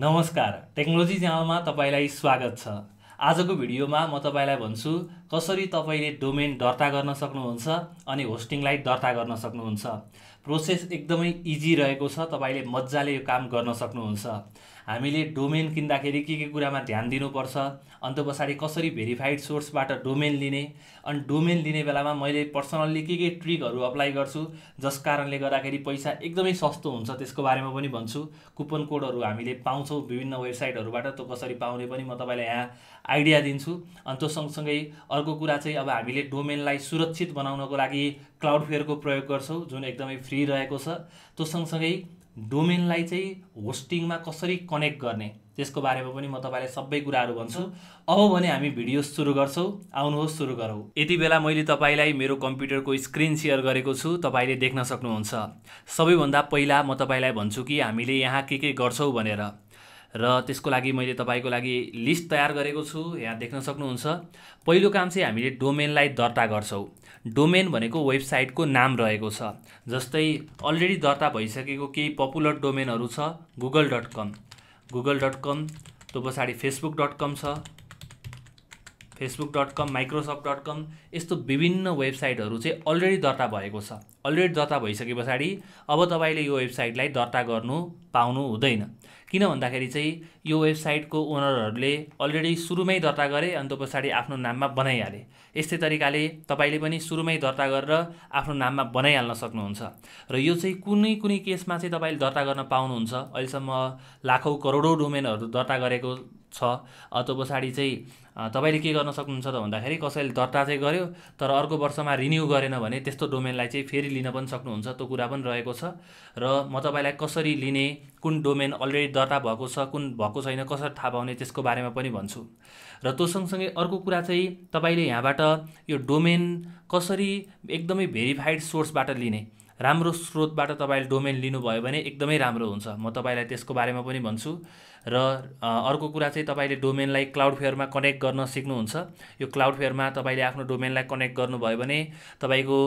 नमस्कार टेक्नोलोजी च्यानलमा तपाईँलाई स्वागत छ आजको भिडियोमा म तपाईँलाई भन्छु कसरी तपाईँले डोमेन दर्ता गर्न सक्नुहुन्छ अनि होस्टिङलाई दर्ता गर्न सक्नुहुन्छ प्रोसेस एकदमै इजी रहेको छ तपाईँले मजाले यो काम गर्न सक्नुहुन्छ हामीले डोमेन किन्दाखेरि के के कुरामा ध्यान दिनुपर्छ अन्त पछाडि कसरी भेरिफाइड सोर्सबाट डोमेन लिने अनि डोमेन लिने बेलामा मैले पर्सनल्ली के के ट्रिकहरू अप्लाई गर्छु जस कारणले गर्दाखेरि पैसा एकदमै सस्तो हुन्छ त्यसको बारेमा पनि भन्छु कुपन कोडहरू हामीले पाउँछौँ विभिन्न वेबसाइटहरूबाट त्यो कसरी पाउने पनि म तपाईँलाई यहाँ आइडिया दिन्छु अनि त्यो सँगसँगै अर्को कुरा चाहिँ अब हामीले डोमेनलाई सुरक्षित बनाउनको लागि क्लाउडफेयरको प्रयोग गर्छौँ जुन एकदमै फ्री रहेको छ त्यो सँगसँगै डोमेनलाई चाहिँ होस्टिङमा कसरी कनेक्ट गर्ने त्यसको बारेमा पनि म तपाईँलाई सबै कुराहरू भन्छु अब भने हामी भिडियो सुरु गर्छौँ आउनुहोस् सुरु गरौँ यति बेला मैले तपाईँलाई मेरो कम्प्युटरको स्क्रिन सेयर गरेको छु तपाईँले देख्न सक्नुहुन्छ सबैभन्दा पहिला म तपाईँलाई भन्छु कि हामीले यहाँ के के गर्छौँ भनेर र त्यसको लागि मैले तपाईँको लागि लिस्ट तयार गरेको छु यहाँ देख्न सक्नुहुन्छ पहिलो काम चाहिँ हामीले डोमेनलाई दर्ता गर्छौँ डोमेन भनेको वेबसाइटको नाम रहेको छ जस्तै अलरेडी दर्ता भइसकेको केही पपुलर डोमेनहरू छ Google dot com Google dot com त्यो पछाडि फेसबुक डट कम छ Facebook dot com Microsoft dot com यस्तो विभिन्न वेबसाइटहरू चाहिँ अलरेडी दर्ता भएको छ अलरेडी दर्ता भइसके पछाडि अब तपाईँले यो वेबसाइटलाई दर्ता गर्नु पाउनु हुँदैन किन भन्दाखेरि चाहिँ यो वेबसाइटको ओनरहरूले अलरेडी सुरुमै दर्ता गरे अन्त पछाडि आफ्नो नाममा बनाइहाले यस्तै तरिकाले तपाईँले पनि सुरुमै दर्ता गरेर आफ्नो नाममा बनाइहाल्न सक्नुहुन्छ र यो चाहिँ कुनै कुनै केसमा चाहिँ तपाईँले दर्ता गर्न पाउनुहुन्छ अहिलेसम्म लाखौँ करोडौँ डोमेनहरू दर्ता गरेको छ त्यो पछाडि चाहिँ तपाईँले के गर्न सक्नुहुन्छ त भन्दाखेरि कसैले दर्ता चाहिँ गर्यो तर अर्को वर्षमा रिन्यू गरेन भने त्यस्तो डोमेनलाई चाहिँ फेरि लिन पनि सक्नुहुन्छ त्यो कुरा पनि रहेको छ र म तपाईँलाई कसरी लिने कुन डोमेन अलरेडी दर्ता भएको छ कुन भएको छैन कसरी थाहा पाउने त्यसको बारेमा पनि भन्छु र त्यो सँगसँगै अर्को कुरा चाहिँ तपाईँले यहाँबाट यो डोमेन कसरी एकदमै भेरिफाइड सोर्सबाट लिने राम्रो स्रोतबाट तपाईँले डोमेन लिनुभयो भने एकदमै राम्रो हुन्छ म तपाईँलाई त्यसको बारेमा पनि भन्छु र अर्को कुरा चाहिँ तपाईँले डोमेनलाई क्लाउड फेयरमा कनेक्ट गर्न सिक्नुहुन्छ यो क्लाउड फेयरमा तपाईँले आफ्नो डोमेनलाई कनेक्ट गर्नुभयो भने तपाईँको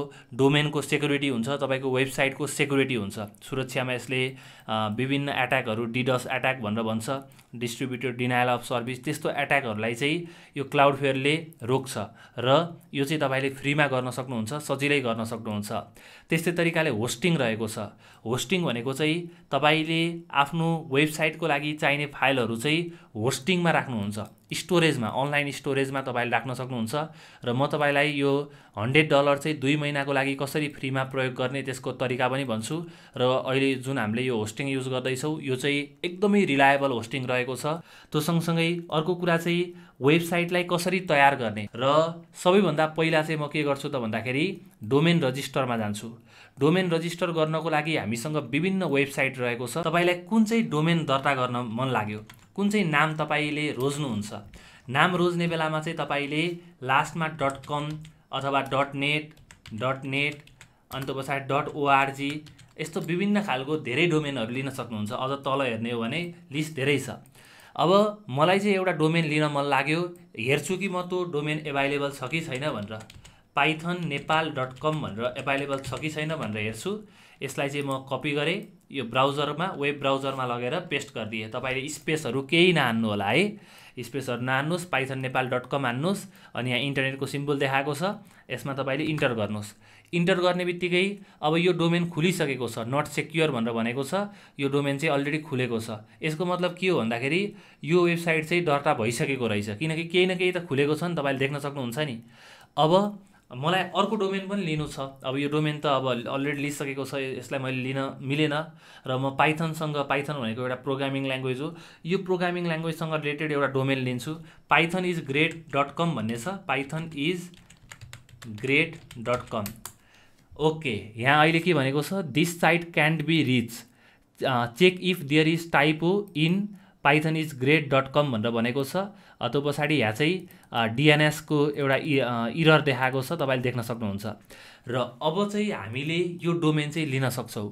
डोमेनको सेक्युरिटी हुन्छ तपाईँको वेबसाइटको सेक्युरिटी हुन्छ सुरक्षामा यसले विभिन्न एट्याकहरू डिडस एट्याक भनेर भन्छ डिस्ट्रिब्युटर डिनायल अफ सर्भिस त्यस्तो एट्याकहरूलाई चाहिँ यो क्लाउड फेयरले रोक्छ र यो चाहिँ तपाईँले फ्रीमा गर्न सक्नुहुन्छ सजिलै गर्न सक्नुहुन्छ त्यस्तै तरिकाले होस्टिङ रहेको छ होस्टिङ भनेको चाहिँ तपाईँले आफ्नो वेबसाइटको लागि चाहिने चाहिने फाइलहरू चाहिँ होस्टिङमा राख्नुहुन्छ स्टोरेजमा अनलाइन स्टोरेजमा तपाईँले राख्न सक्नुहुन्छ र म तपाईँलाई यो हन्ड्रेड डलर चाहिँ दुई महिनाको लागि कसरी फ्रीमा प्रयोग गर्ने त्यसको तरिका पनि भन्छु र अहिले जुन हामीले यो होस्टिङ युज गर्दैछौँ यो चाहिँ एकदमै रिलायबल होस्टिङ रहेको छ त्यो सँगसँगै अर्को कुरा चाहिँ वेबसाइटलाई कसरी तयार गर्ने र सबैभन्दा पहिला चाहिँ म के गर्छु त भन्दाखेरि डोमेन रजिस्टरमा जान्छु डोमेन रजिस्टर गर्नको लागि हामीसँग विभिन्न वेबसाइट रहेको छ तपाईँलाई कुन चाहिँ डोमेन दर्ता गर्न मन लाग्यो कुन चाहिँ नाम तपाईँले रोज्नुहुन्छ नाम रोज्ने बेलामा चाहिँ तपाईँले लास्टमा डट कम अथवा डट नेट डट नेट अन्त पछाडि डट ओआरजी यस्तो विभिन्न खालको धेरै डोमेनहरू लिन सक्नुहुन्छ अझ तल हेर्ने हो भने लिस्ट धेरै छ अब मलाई चाहिँ एउटा डोमेन लिन मन लाग्यो हेर्छु कि म त्यो डोमेन एभाइलेबल छ कि छैन भनेर पाइथन नेपाल डट कम भनेर एभाइलेबल छ कि छैन भनेर हेर्छु यसलाई चाहिँ म कपी गरेँ यो ब्राउजरमा वेब ब्राउजरमा लगेर पेस्ट गरिदिएँ तपाईँले स्पेसहरू केही नहान्नु होला है स्पेसहरू नहान्नुहोस् पाइथन नेपाल डट कम हान्नुहोस् अनि यहाँ इन्टरनेटको सिम्बल देखाएको छ यसमा तपाईँले इन्टर गर्नुहोस् इन्टर गर्ने बित्तिकै अब यो डोमेन खुलिसकेको छ नट सेक्योर भनेर भनेको छ यो डोमेन चाहिँ अलरेडी खुलेको छ यसको मतलब के हो भन्दाखेरि यो वेबसाइट चाहिँ दर्ता भइसकेको रहेछ किनकि केही न केही त खुलेको छ नि तपाईँले देख्न सक्नुहुन्छ नि अब मलाई अर्को डोमेन पनि लिनु छ अब यो डोमेन त अब अलरेडी लिइसकेको छ यसलाई मैले लिन मिलेन र म पाइथनसँग पाइथन भनेको एउटा प्रोग्रामिङ ल्याङ्ग्वेज हो यो प्रोग्रामिङ ल्याङ्ग्वेजसँग रिलेटेड एउटा डोमेन लिन्छु Python is great dot com भन्ने छ Python is great dot com okay यहाँ अहिले के भनेको छ this site can't be reach check if there is typo in Python is great dot com भनेर भनेको छ त्यो पछाडि यहाँ चाहिँ डिएनएसको एउटा इरर देखाएको छ तपाईँले देख्न सक्नुहुन्छ र अब चाहिँ हामीले यो डोमेन चाहिँ लिन सक्छौँ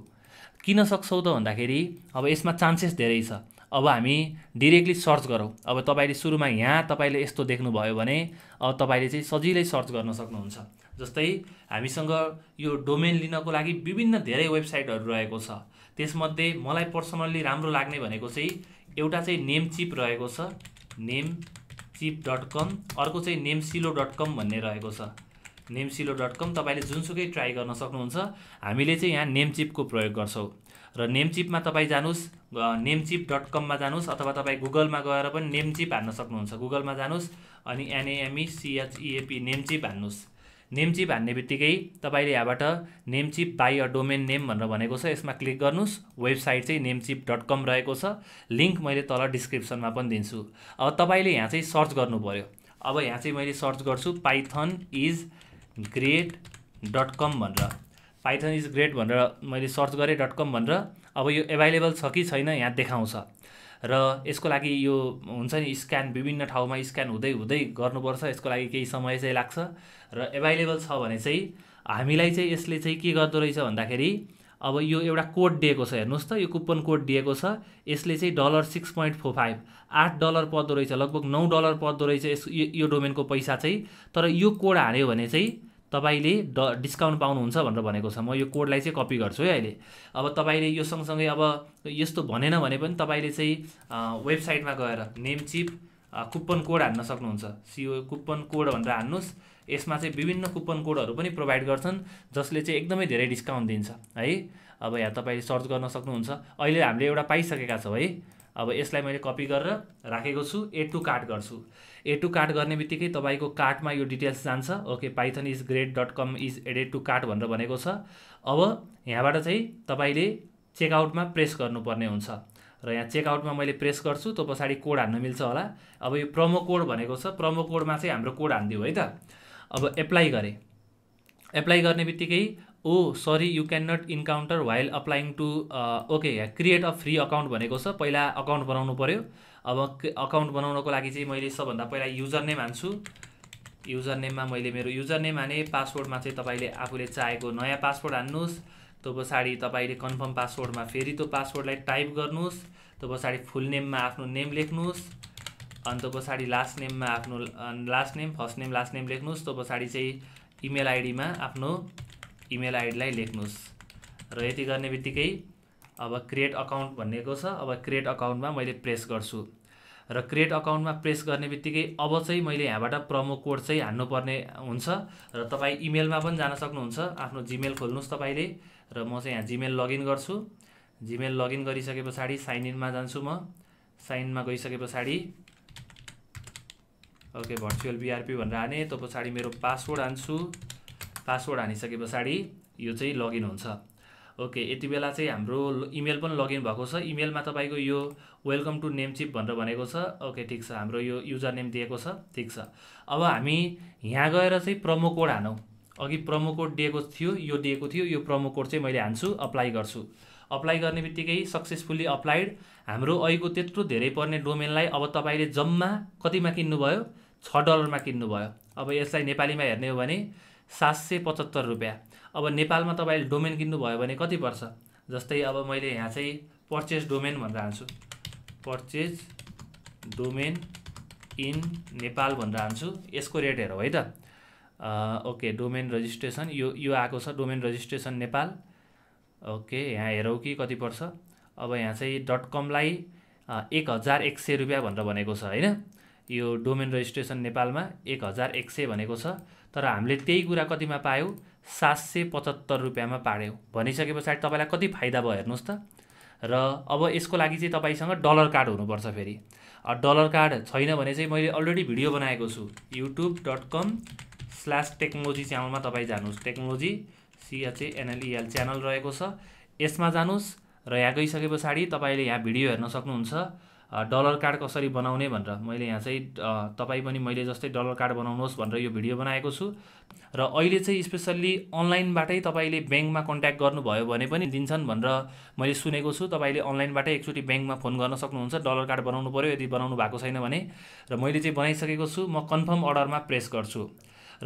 किन सक्छौँ त भन्दाखेरि अब यसमा चान्सेस धेरै छ अब हामी डिरेक्टली सर्च गरौँ अब तपाईँले सुरुमा यहाँ तपाईँले यस्तो देख्नुभयो भने अब तपाईँले चाहिँ सजिलै सर्च गर्न सक्नुहुन्छ जस्तै हामीसँग यो डोमेन लिनको लागि विभिन्न धेरै वेबसाइटहरू रहेको छ त्यसमध्ये मलाई पर्सनल्ली राम्रो लाग्ने भनेको चाहिँ एउटा चाहिँ नेम चिप रहेको छ नेम सिप डट कम अर्को चाहिँ नेमसिलो डट कम भन्ने रहेको छ नेमसिलो डट कम तपाईँले जुनसुकै ट्राई गर्न सक्नुहुन्छ हामीले चाहिँ यहाँ नेमचिपको प्रयोग गर्छौँ र नेमचिपमा तपाईँ जानुहोस् नेमचिप डट कममा जानुहोस् अथवा तपाईँ गुगलमा गएर पनि नेमचिप हान्न सक्नुहुन्छ गुगलमा जानुहोस् अनि एनएएमई सिएचइएपी नेमचिप हान्नुहोस् नेमचिप हान्ने बित्तिकै तपाईँले यहाँबाट Namecheap buy a domain name भनेर भनेको छ यसमा क्लिक गर्नुहोस् वेबसाइट चाहिँ नेमचिप डट कम रहेको छ लिङ्क मैले तल डिस्क्रिप्सनमा पनि दिन्छु अब तपाईँले यहाँ चाहिँ सर्च गर्नु पऱ्यो अब यहाँ चाहिँ मैले सर्च गर्छु Python is great dot com भनेर पाइथन इज ग्रेट भनेर मैले सर्च गरेँ डट कम भनेर अब यो एभाइलेबल छ कि छैन यहाँ देखाउँछ र यसको लागि यो हुन्छ नि स्क्यान विभिन्न ठाउँमा स्क्यान हुँदै हुँदै गर्नुपर्छ यसको लागि केही समय चाहिँ लाग्छ र एभाइलेबल छ भने चाहिँ हामीलाई चाहिँ यसले चाहिँ के गर्दो रहेछ भन्दाखेरि अब यो एउटा कोड दिएको छ हेर्नुहोस् त यो कुपन कोड दिएको छ यसले चाहिँ dollar six point four five आठ डलर पर्दो रहेछ लगभग नौ डलर पर्दो रहेछ यस यो डोमेनको पैसा चाहिँ तर यो कोड हाल्यो भने चाहिँ तपाईँले ड डिस्काउन्ट पाउनुहुन्छ भनेर भनेको छ म यो कोडलाई चाहिँ कपी गर्छु है अहिले अब तपाईँले यो सँगसँगै अब यस्तो भनेन भने पनि तपाईँले चाहिँ वेबसाइटमा गएर नेम चिप कुपन कोड हान्न सक्नुहुन्छ सिओ कुपन कोड भनेर हान्नुहोस् यसमा चाहिँ विभिन्न कुपन कोडहरू पनि प्रोभाइड गर्छन् जसले चाहिँ एकदमै धेरै डिस्काउन्ट दिन्छ है अब यहाँ तपाईँले सर्च गर्न सक्नुहुन्छ अहिले हामीले एउटा पाइसकेका छौँ है अब यसलाई मैले कपी गरेर राखेको छु एड टु कार्ट गर्छु ए टु कार्ट गर्ने बित्तिकै तपाईँको कार्टमा यो डिटेल्स जान्छ okay Python is great dot com is added to cart भनेर भनेको छ अब यहाँबाट चाहिँ तपाईँले चेकआउटमा प्रेस गर्नुपर्ने हुन्छ र यहाँ चेकआउटमा मैले प्रेस गर्छु त्यो पछाडि कोड हान्न मिल्छ होला अब यो प्रमो कोड भनेको छ प्रमो कोडमा चाहिँ हाम्रो कोड हानिदियो है त अब एप्लाई गरेँ एप्लाई गर्ने बित्तिकै oh sorry you can not encounter while applying to okay यहाँ क्रिएट अ फ्री अकाउन्ट भनेको छ पहिला अकाउन्ट बनाउनु पऱ्यो अब अकाउन्ट बनाउनको लागि चाहिँ मैले सबभन्दा पहिला युजर नेम हान्छु युजर नेममा मैले मेरो युजर नेम हाने पासवर्डमा चाहिँ तपाईँले आफूले चाहेको नयाँ पासवर्ड हान्नुहोस् त्यो पछाडि तपाईँले कन्फर्म पासवर्डमा फेरि त्यो पासवर्डलाई टाइप गर्नुहोस् त्यो पछाडि फुल नेममा आफ्नो नेम लेख्नुहोस् अन्त त्यो पछाडि लास्ट नेममा आफ्नो last name first name last name लेख्नुहोस् त्यो पछाडि चाहिँ इमेल आइडीमा आफ्नो इमेल आइडीलाई लेख्नुहोस् र यति गर्ने बित्तिकै अब क्रिएट अकाउन्ट भनेको छ अब क्रिएट अकाउन्टमा मैले प्रेस गर्छु र क्रिएट अकाउन्टमा प्रेस गर्ने बित्तिकै अब चाहिँ मैले यहाँबाट प्रमो कोड चाहिँ हान्नुपर्ने हुन्छ र तपाईँ इमेलमा पनि जान सक्नुहुन्छ आफ्नो जिमेल खोल्नुहोस् तपाईँले र म चाहिँ यहाँ जिमेल लगइन गर्छु जिमेल लगइन गरिसके पछाडि साइन इनमा जान्छु म साइनमा गइसके पछाडि ओके भर्चुअल बिआरपी भनेर हाने त्यो पछाडि मेरो पासवर्ड हान्छु पासवर्ड हानिसके पछाडि यो चाहिँ लगइन हुन्छ ओके यति बेला चाहिँ हाम्रो इमेल पनि लगइन भएको छ इमेलमा तपाईँको यो वेलकम टु नेम चिप भनेर भनेको छ ओके ठिक छ हाम्रो यो युजर नेम दिएको छ ठिक छ अब हामी यहाँ गएर चाहिँ प्रमो कोड हानौँ अघि प्रमो कोड दिएको थियो यो दिएको थियो यो प्रमो कोड चाहिँ मैले हान्छु अप्लाई गर्छु अप्लाई गर्ने बित्तिकै सक्सेसफुल्ली अप्लाइड हाम्रो अहिलेको त्यत्रो धेरै पर्ने डोमेनलाई अब तपाईँले जम्मा कतिमा किन्नुभयो छ डलरमा किन्नुभयो अब यसलाई नेपालीमा हेर्ने हो भने सात सय पचहत्तर रुपियाँ अब नेपालमा तपाईँले डोमेन किन्नुभयो भने कति पर्छ जस्तै अब मैले यहाँ चाहिँ पर्चेज डोमेन भनेर हाल्छु पर्चेज डोमेन इन नेपाल भनेर हाल्छु यसको रेट हेरौँ है त ओके डोमेन रजिस्ट्रेसन यो यो आएको छ डोमेन रजिस्ट्रेसन नेपाल ओके यहाँ हेरौँ कि कति पर्छ अब यहाँ चाहिँ डट कमलाई एक हजार एक सय रुपियाँ भनेर भनेको छ होइन यो डोमेन रजिस्ट्रेसन नेपालमा एक हजार एक सय भनेको छ तर हामीले त्यही कुरा कतिमा पायौँ सात सय पचहत्तर रुपियाँमा पाड्यो भनिसके पछाडि तपाईँलाई कति फाइदा भयो हेर्नुहोस् त र अब यसको लागि चाहिँ तपाईँसँग डलर कार्ड हुनुपर्छ फेरि डलर कार्ड छैन भने चाहिँ मैले अलरेडी भिडियो बनाएको छु YouTube dot com slash technology च्यानलमा तपाईँ जानुहोस् टेक्नोलोजी सिएचए एनएलइएल च्यानल रहेको छ यसमा जानुहोस् र यहाँ गइसके पछाडि तपाईँले यहाँ भिडियो हेर्न सक्नुहुन्छ डलर कार्ड कसरी बनाउने भनेर मैले यहाँ चाहिँ तपाईँ पनि मैले जस्तै डलर कार्ड बनाउनुहोस् भनेर यो भिडियो बनाएको छु र अहिले चाहिँ स्पेसल्ली अनलाइनबाटै तपाईँले ब्याङ्कमा कन्ट्याक्ट गर्नुभयो भने पनि दिन्छन् भनेर मैले सुनेको छु तपाईँले अनलाइनबाटै एकचोटि ब्याङ्कमा फोन गर्न सक्नुहुन्छ डलर कार्ड बनाउनु पऱ्यो यदि बनाउनु भएको छैन भने र मैले चाहिँ बनाइसकेको छु म कन्फर्म अर्डरमा प्रेस गर्छु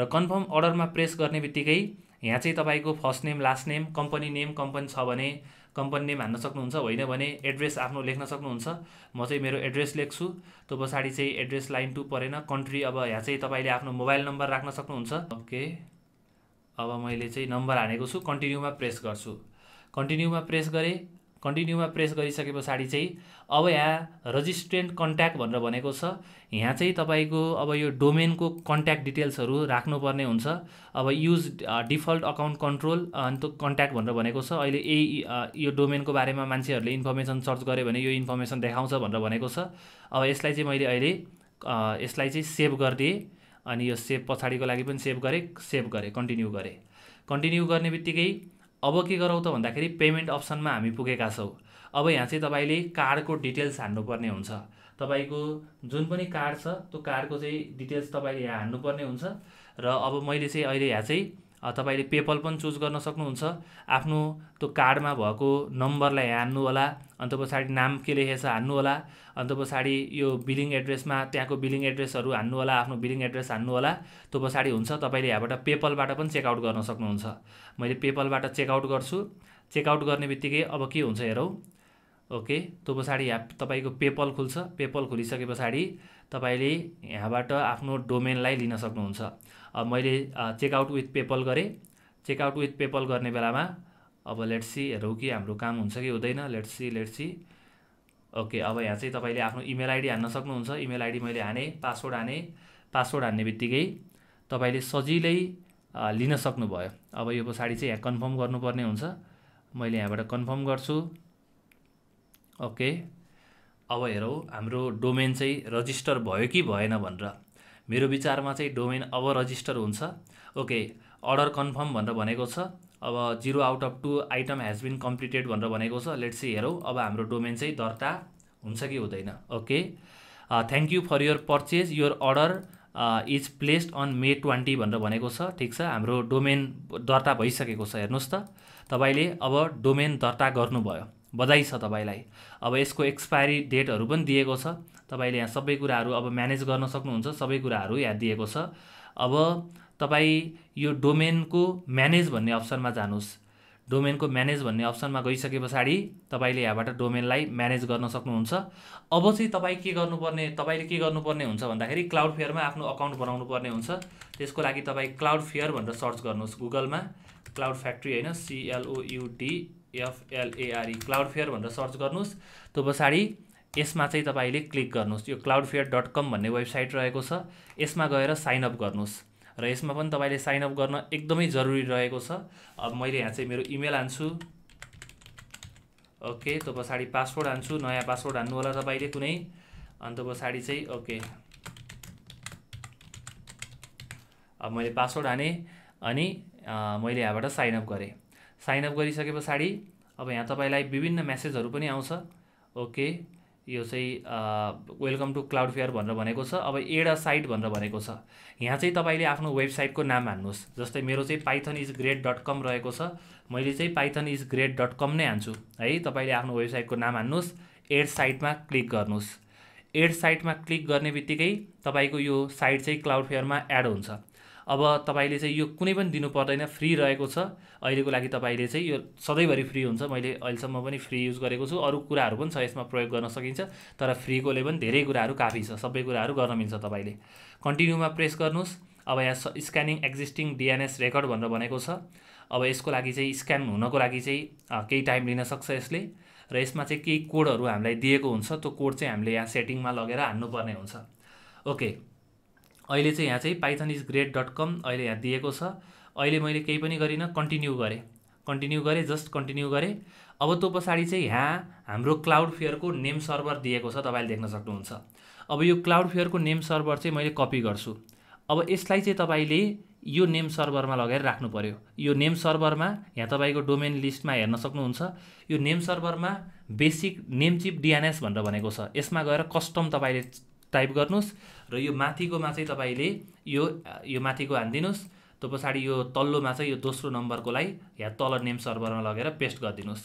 र कन्फर्म अर्डरमा प्रेस गर्ने बित्तिकै यहाँ चाहिँ तपाईँको first name last name company name company छ भने कम्पनी नेम हान्न सक्नुहुन्छ होइन भने एड्रेस आफ्नो लेख्न सक्नुहुन्छ म चाहिँ मेरो एड्रेस लेख्छु त्यो पछाडि चाहिँ एड्रेस लाइन टू परेन कन्ट्री अब यहाँ चाहिँ तपाईँले आफ्नो मोबाइल नम्बर राख्न सक्नुहुन्छ ओके अब मैले चाहिँ नम्बर हानेको छु कन्टिन्यूमा प्रेस गर्छु कन्टिन्यूमा प्रेस गरेँ कन्टिन्यूमा प्रेस गरिसके पछाडि चाहिँ अब यहाँ रजिस्ट्रेन्ट कन्ट्याक्ट भनेर भनेको छ यहाँ चाहिँ तपाईँको अब यो डोमेनको कन्ट्याक्ट डिटेल्सहरू राख्नुपर्ने हुन्छ अब use default account control and contact भनेर भनेको छ अहिले यही यो डोमेनको बारेमा मान्छेहरूले इन्फर्मेसन सर्च गऱ्यो भने यो इन्फर्मेसन देखाउँछ भनेर भनेको छ अब यसलाई चाहिँ मैले अहिले यसलाई चाहिँ सेभ गरिदिएँ अनि यो सेभ पछाडिको लागि पनि सेभ गरेँ सेभ गरेँ कन्टिन्यू गरेँ कन्टिन्यू गर्ने बित्तिकै अब के गरौँ त भन्दाखेरि पेमेन्ट अप्सनमा हामी पुगेका छौँ अब यहाँ चाहिँ तपाईँले कार्डको डिटेल्स हान्नुपर्ने हुन्छ तपाईँको जुन पनि कार्ड छ त्यो कार्डको चाहिँ डिटेल्स तपाईँले यहाँ हान्नुपर्ने हुन्छ र अब मैले चाहिँ अहिले यहाँ चाहिँ तपाईँले पेपल पनि चुज गर्न सक्नुहुन्छ आफ्नो त्यो कार्डमा भएको नम्बरलाई हान्नु होला अन्त पछाडि नाम के लेखेछ होला अन्त पछाडि यो बिलिङ एड्रेसमा त्यहाँको बिलिङ एड्रेसहरू हान्नु होला आफ्नो बिलिङ एड्रेस हान्नु होला त्यो पछाडि हुन्छ तपाईँले यहाँबाट पेपलबाट पनि चेकआउट गर्न सक्नुहुन्छ मैले पेपलबाट चेकआउट गर्छु चेकआउट गर्ने बित्तिकै अब के हुन्छ हेरौँ ओके त्यो पछाडि यहाँ तपाईँको पेपल खुल्छ पेपल खुलिसके पछाडि तपाईँले यहाँबाट आफ्नो डोमेनलाई लिन सक्नुहुन्छ मैले चेकआउट विथ पेपल गरेँ चेकआउट विथ पेपल गर्ने बेलामा अब लेट्सी हेरौँ कि हाम्रो काम हुन्छ कि हुँदैन लेट्सी लेट्सी ओके अब यहाँ चाहिँ तपाईँले आफ्नो इमेल आइडी हान्न सक्नुहुन्छ इमेल आइडी मैले हाने पासवर्ड हाने पासवर्ड हान्ने बित्तिकै तपाईँले सजिलै लिन सक्नुभयो अब यो पछाडि चाहिँ यहाँ कन्फर्म गर्नुपर्ने हुन्छ मैले यहाँबाट कन्फर्म गर्छु ओके अब हेरौँ हाम्रो डोमेन चाहिँ रजिस्टर भयो कि भएन भनेर मेरो विचारमा चाहिँ डोमेन अब रजिस्टर हुन्छ ओके अर्डर कन्फर्म भनेर भनेको छ अब zero out of two item has been completed भनेर भनेको छ लेट्स सी हेरौँ अब हाम्रो डोमेन चाहिँ दर्ता हुन्छ कि हुँदैन okay thank you for your purchase your order is placed on May twenty भनेर भनेको छ ठिक छ हाम्रो डोमेन दर्ता भइसकेको छ हेर्नुहोस् त तपाईँले अब डोमेन दर्ता गर्नुभयो बधाई छ तपाईँलाई अब यसको एक्सपायरी डेटहरू पनि दिएको छ तपाईँले यहाँ सबै कुराहरू अब म्यानेज गर्न सक्नुहुन्छ सबै कुराहरू यहाँ दिएको छ अब तपाईँ यो डोमेनको म्यानेज भन्ने अप्सनमा जानुहोस् डोमेनको म्यानेज भन्ने अप्सनमा गइसके पछाडि तपाईँले यहाँबाट डोमेनलाई म्यानेज गर्न सक्नुहुन्छ अब चाहिँ तपाईँ के गर्नुपर्ने तपाईँले के गर्नुपर्ने हुन्छ भन्दाखेरि क्लाउड फेयरमा आफ्नो अकाउन्ट बनाउनु पर्ने हुन्छ त्यसको लागि तपाईँ क्लाउड फेयर भनेर सर्च गर्नुहोस् गुगलमा क्लाउड फ्याक्ट्री होइन सिएलओयुटी एफएलएआरई क्लाउड फेयर भनेर सर्च गर्नुहोस् त्यो पछाडि यसमा चाहिँ तपाईँले क्लिक गर्नुहोस् यो क्लाउड फेयर डट कम भन्ने वेबसाइट रहेको छ यसमा गएर साइनअप गर्नुहोस् र यसमा पनि तपाईँले साइनअप गर्न एकदमै जरुरी रहेको छ अब मैले यहाँ चाहिँ मेरो इमेल हान्छु ओके त्यो पछाडि पासवर्ड हान्छु नयाँ पासवर्ड हान्नु होला तपाईँले कुनै अन्त पछाडि चाहिँ ओके अब मैले पासवर्ड हाने अनि मैले यहाँबाट साइनअप गरेँ साइनअप गरिसके पछाडि अब यहाँ तपाईँलाई विभिन्न म्यासेजहरू पनि आउँछ ओके यो चाहिँ वेलकम टु क्लाउड फेयर भनेर भनेको छ अब एडा साइट भनेर भनेको छ यहाँ चाहिँ तपाईँले आफ्नो वेबसाइटको नाम हान्नुहोस् जस्तै मेरो चाहिँ Python is great dot com रहेको छ मैले चाहिँ Python is great dot com नै हान्छु है तपाईँले आफ्नो वेबसाइटको नाम हान्नुहोस् एड साइटमा क्लिक गर्नुहोस् एड साइटमा क्लिक गर्ने बित्तिकै तपाईँको यो साइट चाहिँ क्लाउड फेयरमा एड हुन्छ अब तपाईँले चाहिँ यो कुनै पनि दिनु पर्दैन फ्री रहेको छ अहिलेको लागि तपाईँले चाहिँ यो सधैँभरि फ्री हुन्छ मैले अहिलेसम्म पनि फ्री युज गरेको छु अरू कुराहरू पनि छ यसमा प्रयोग गर्न सकिन्छ तर फ्रीकोले पनि धेरै कुराहरू काफी छ सबै कुराहरू गर्न मिल्छ तपाईँले कन्टिन्यूमा प्रेस गर्नुहोस् अब यहाँ स्क्यानिङ एक्जिस्टिङ डिएनएस रेकर्ड भनेर भनेको छ अब यसको लागि चाहिँ स्क्यान हुनको लागि चाहिँ केही टाइम लिन सक्छ यसले र यसमा चाहिँ केही कोडहरू हामीलाई दिएको हुन्छ त्यो कोड चाहिँ हामीले यहाँ सेटिङमा लगेर हान्नुपर्ने हुन्छ ओके अहिले चाहिँ यहाँ चाहिँ Python is great dot com अहिले यहाँ दिएको छ अहिले मैले केही पनि गरिनँ कन्टिन्यू गरेँ कन्टिन्यू गरेँ जस्ट कन्टिन्यू गरेँ अब त्यो पछाडि चाहिँ यहाँ हाम्रो क्लाउड फेयरको नेम सर्भर दिएको छ तपाईँले देख्न सक्नुहुन्छ अब यो क्लाउड फेयरको नेम सर्भर चाहिँ मैले कपी गर्छु अब यसलाई चाहिँ तपाईँले यो नेम सर्भरमा लगेर राख्नु पऱ्यो यो नेम सर्भरमा यहाँ तपाईँको डोमेन लिस्टमा हेर्न सक्नुहुन्छ यो नेम सर्भरमा बेसिक नेम चिप डिएनएस भनेर भनेको छ यसमा गएर कस्टम तपाईँले टाइप गर्नुहोस् र यो माथिकोमा चाहिँ तपाईँले यो यो माथिको हानिदिनुहोस् त्यो पछाडि यो तल्लोमा चाहिँ यो दोस्रो नम्बरकोलाई या तल नेम सर्भरमा लगेर पेस्ट गरिदिनुहोस्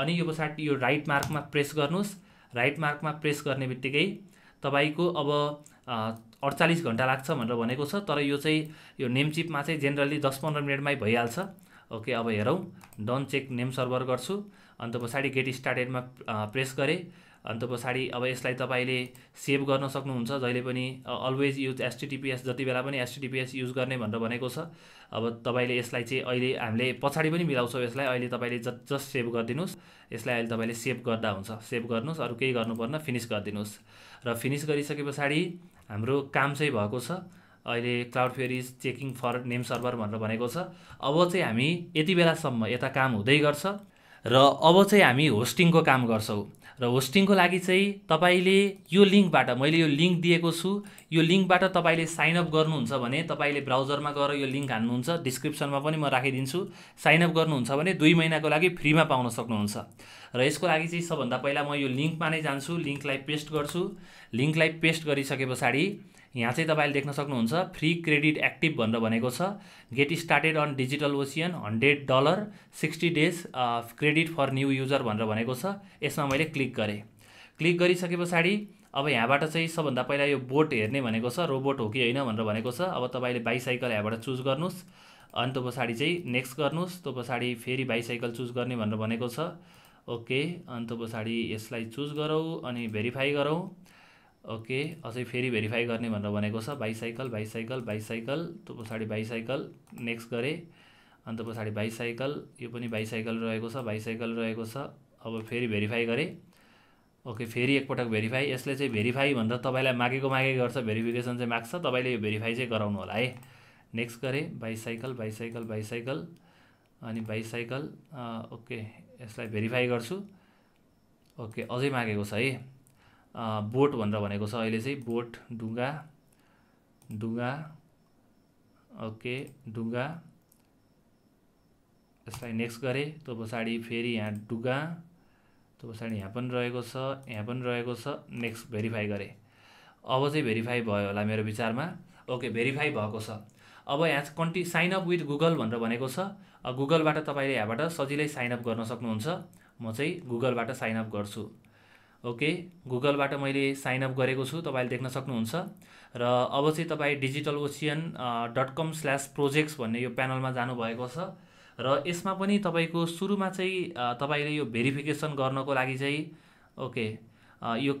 अनि यो पछाडि यो राइट मार्कमा प्रेस गर्नुहोस् राइट मार्कमा प्रेस गर्ने बित्तिकै तपाईँको अब अडचालिस घन्टा लाग्छ भनेर भनेको छ तर यो चाहिँ यो नेमचिपमा चाहिँ जेनरली दस पन्ध्र मिनटमै भइहाल्छ ओके अब हेरौँ डन चेक नेम सर्भर गर्छु अन्त पछाडि गेट स्टार्टेडमा प्रेस गरेँ अन्त पछाडि अब यसलाई तपाईँले सेभ गर्न सक्नुहुन्छ जहिले पनि अलवेज युज एसटिटिपिएस जति बेला पनि एसटिटिपिएस युज गर्ने भनेर भनेको छ अब तपाईँले यसलाई चाहिँ अहिले हामीले पछाडि पनि मिलाउँछौँ यसलाई अहिले तपाईँले ज जस्ट सेभ गरिदिनुहोस् यसलाई अहिले तपाईँले सेभ गर्दा हुन्छ सेभ गर्नुहोस् अरू केही गर्नुपर्न फिनिस गरिदिनुहोस् र फिनिस गरिसके पछाडि हाम्रो काम चाहिँ भएको छ अहिले Cloudflare is checking for name server भनेर भनेको छ अब चाहिँ हामी यति बेलासम्म यता काम हुँदै गर्छ र अब चाहिँ हामी होस्टिङको काम गर्छौँ र होस्टिङको लागि चाहिँ तपाईँले यो लिङ्कबाट मैले यो लिङ्क दिएको छु यो लिङ्कबाट तपाईँले साइनअप गर्नुहुन्छ भने तपाईँले ब्राउजरमा गएर यो लिङ्क हान्नुहुन्छ डिस्क्रिप्सनमा पनि म राखिदिन्छु साइनअप गर्नुहुन्छ भने दुई महिनाको लागि फ्रीमा पाउन सक्नुहुन्छ र यसको लागि चाहिँ सबभन्दा पहिला म यो लिङ्कमा नै जान्छु लिङ्कलाई पेस्ट गर्छु लिङ्कलाई पेस्ट गरिसके पछाडि यहाँ चाहिँ तपाईँले देख्न सक्नुहुन्छ फ्री क्रेडिट एक्टिभ भनेर भनेको छ get started on Digital Ocean hundred dollar sixty days credit for new user भनेर भनेको छ यसमा मैले क्लिक गरेँ क्लिक गरिसके पछाडि अब यहाँबाट चाहिँ सबभन्दा पहिला यो बोट हेर्ने भनेको छ रोबोट हो कि होइन भनेर भनेको छ अब तपाईँले बाइसाइकल यहाँबाट चुज गर्नुहोस् अनि त्यो पछाडि चाहिँ नेक्स्ट गर्नुहोस् त्यो पछाडि फेरि बाइसाइकल चुज गर्ने भनेर भनेको छ ओके अनि त्यो पछाडि यसलाई चुज गरौँ अनि भेरिफाई गरौँ ओके अझै फेरि भेरिफाई गर्ने भनेर भनेको छ बाइसाइकल बाइसाइकल बाइसाइकल त्यो पछाडि बाइसाइकल नेक्स्ट गरेँ अन्त पछाडि बाइसाइकल यो पनि बाइसाइकल रहेको छ बाइसाइकल रहेको छ अब फेरि भेरिफाई गरेँ ओके फेरि एकपटक भेरिफाई यसले चाहिँ भेरिफाई भन्दा तपाईँलाई मागेको मागेको गर्छ भेरिफिकेसन चाहिँ माग्छ तपाईँले यो भेरिफाई चाहिँ गराउनु होला है नेक्स्ट गरेँ बाइसाइकल बाइसाइकल बाइसाइकल अनि बाइसाइकल ओके यसलाई भेरिफाई गर्छु ओके अझै मागेको छ है बोट भनेर भनेको छ अहिले चाहिँ बोट डुङ्गा डुङ्गा ओके डुङ्गा यसलाई नेक्स्ट गरेँ त्यो पछाडि फेरि यहाँ डुगा त्यो पछाडि यहाँ पनि रहेको छ यहाँ पनि रहेको छ नेक्स्ट भेरिफाई गरेँ अब चाहिँ भेरिफाई भयो होला मेरो विचारमा ओके भेरिफाई भएको छ अब यहाँ कन्टि साइनअप विथ गुगल भनेर भनेको छ गुगलबाट तपाईँले यहाँबाट सजिलै साइनअप गर्न सक्नुहुन्छ म चाहिँ गुगलबाट साइनअप गर्छु ओके गुगलबाट मैले साइनअप गरेको छु तपाईँले देख्न सक्नुहुन्छ र अब चाहिँ तपाईँ Digital Ocean dot com slash projects भन्ने यो प्यानलमा जानुभएको छ र यसमा पनि तपाईँको सुरुमा चाहिँ तपाईँले यो भेरिफिकेसन गर्नको लागि चाहिँ ओके यो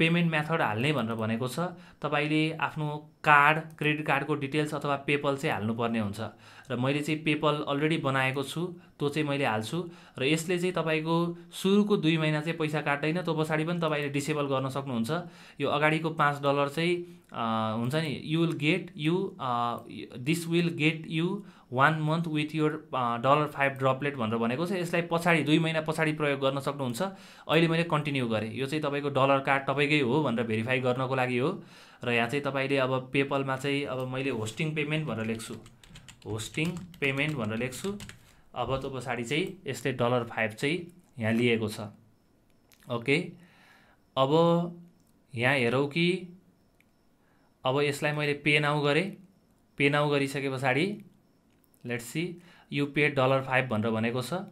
पेमेन्ट मेथड हाल्ने भनेर भनेको छ तपाईँले आफ्नो कार्ड क्रेडिट कार्डको डिटेल्स अथवा पेपल चाहिँ हाल्नुपर्ने हुन्छ र मैले चाहिँ पेपल अलरेडी बनाएको छु त्यो चाहिँ मैले हाल्छु र यसले चाहिँ तपाईँको सुरुको दुई महिना चाहिँ पैसा काट्दैन त्यो पछाडि पनि तपाईँले डिसेबल गर्न सक्नुहुन्छ यो अगाडिको पाँच डलर चाहिँ हुन्छ नि you will get you this will get you one month with your dollar five droplet भनेर भनेको छ यसलाई पछाडि दुई महिना पछाडि प्रयोग गर्न सक्नुहुन्छ अहिले मैले कन्टिन्यू गरेँ यो चाहिँ तपाईँको डलर कार्ड तपाईँकै हो भनेर भेरिफाई गर्नको लागि हो र यहाँ चाहिँ तपाईँले अब पेपलमा चाहिँ अब मैले होस्टिङ पेमेन्ट भनेर लेख्छु होस्टिङ पेमेन्ट भनेर लेख्छु अब त पछाडि चाहिँ यसले डलर फाइभ चाहिँ यहाँ लिएको छ ओके अब यहाँ हेरौँ कि अब यसलाई मैले पे नाउ गरेँ पे नाउ गरिसके पछाडि let's see you pay dollar five भनेर भनेको छ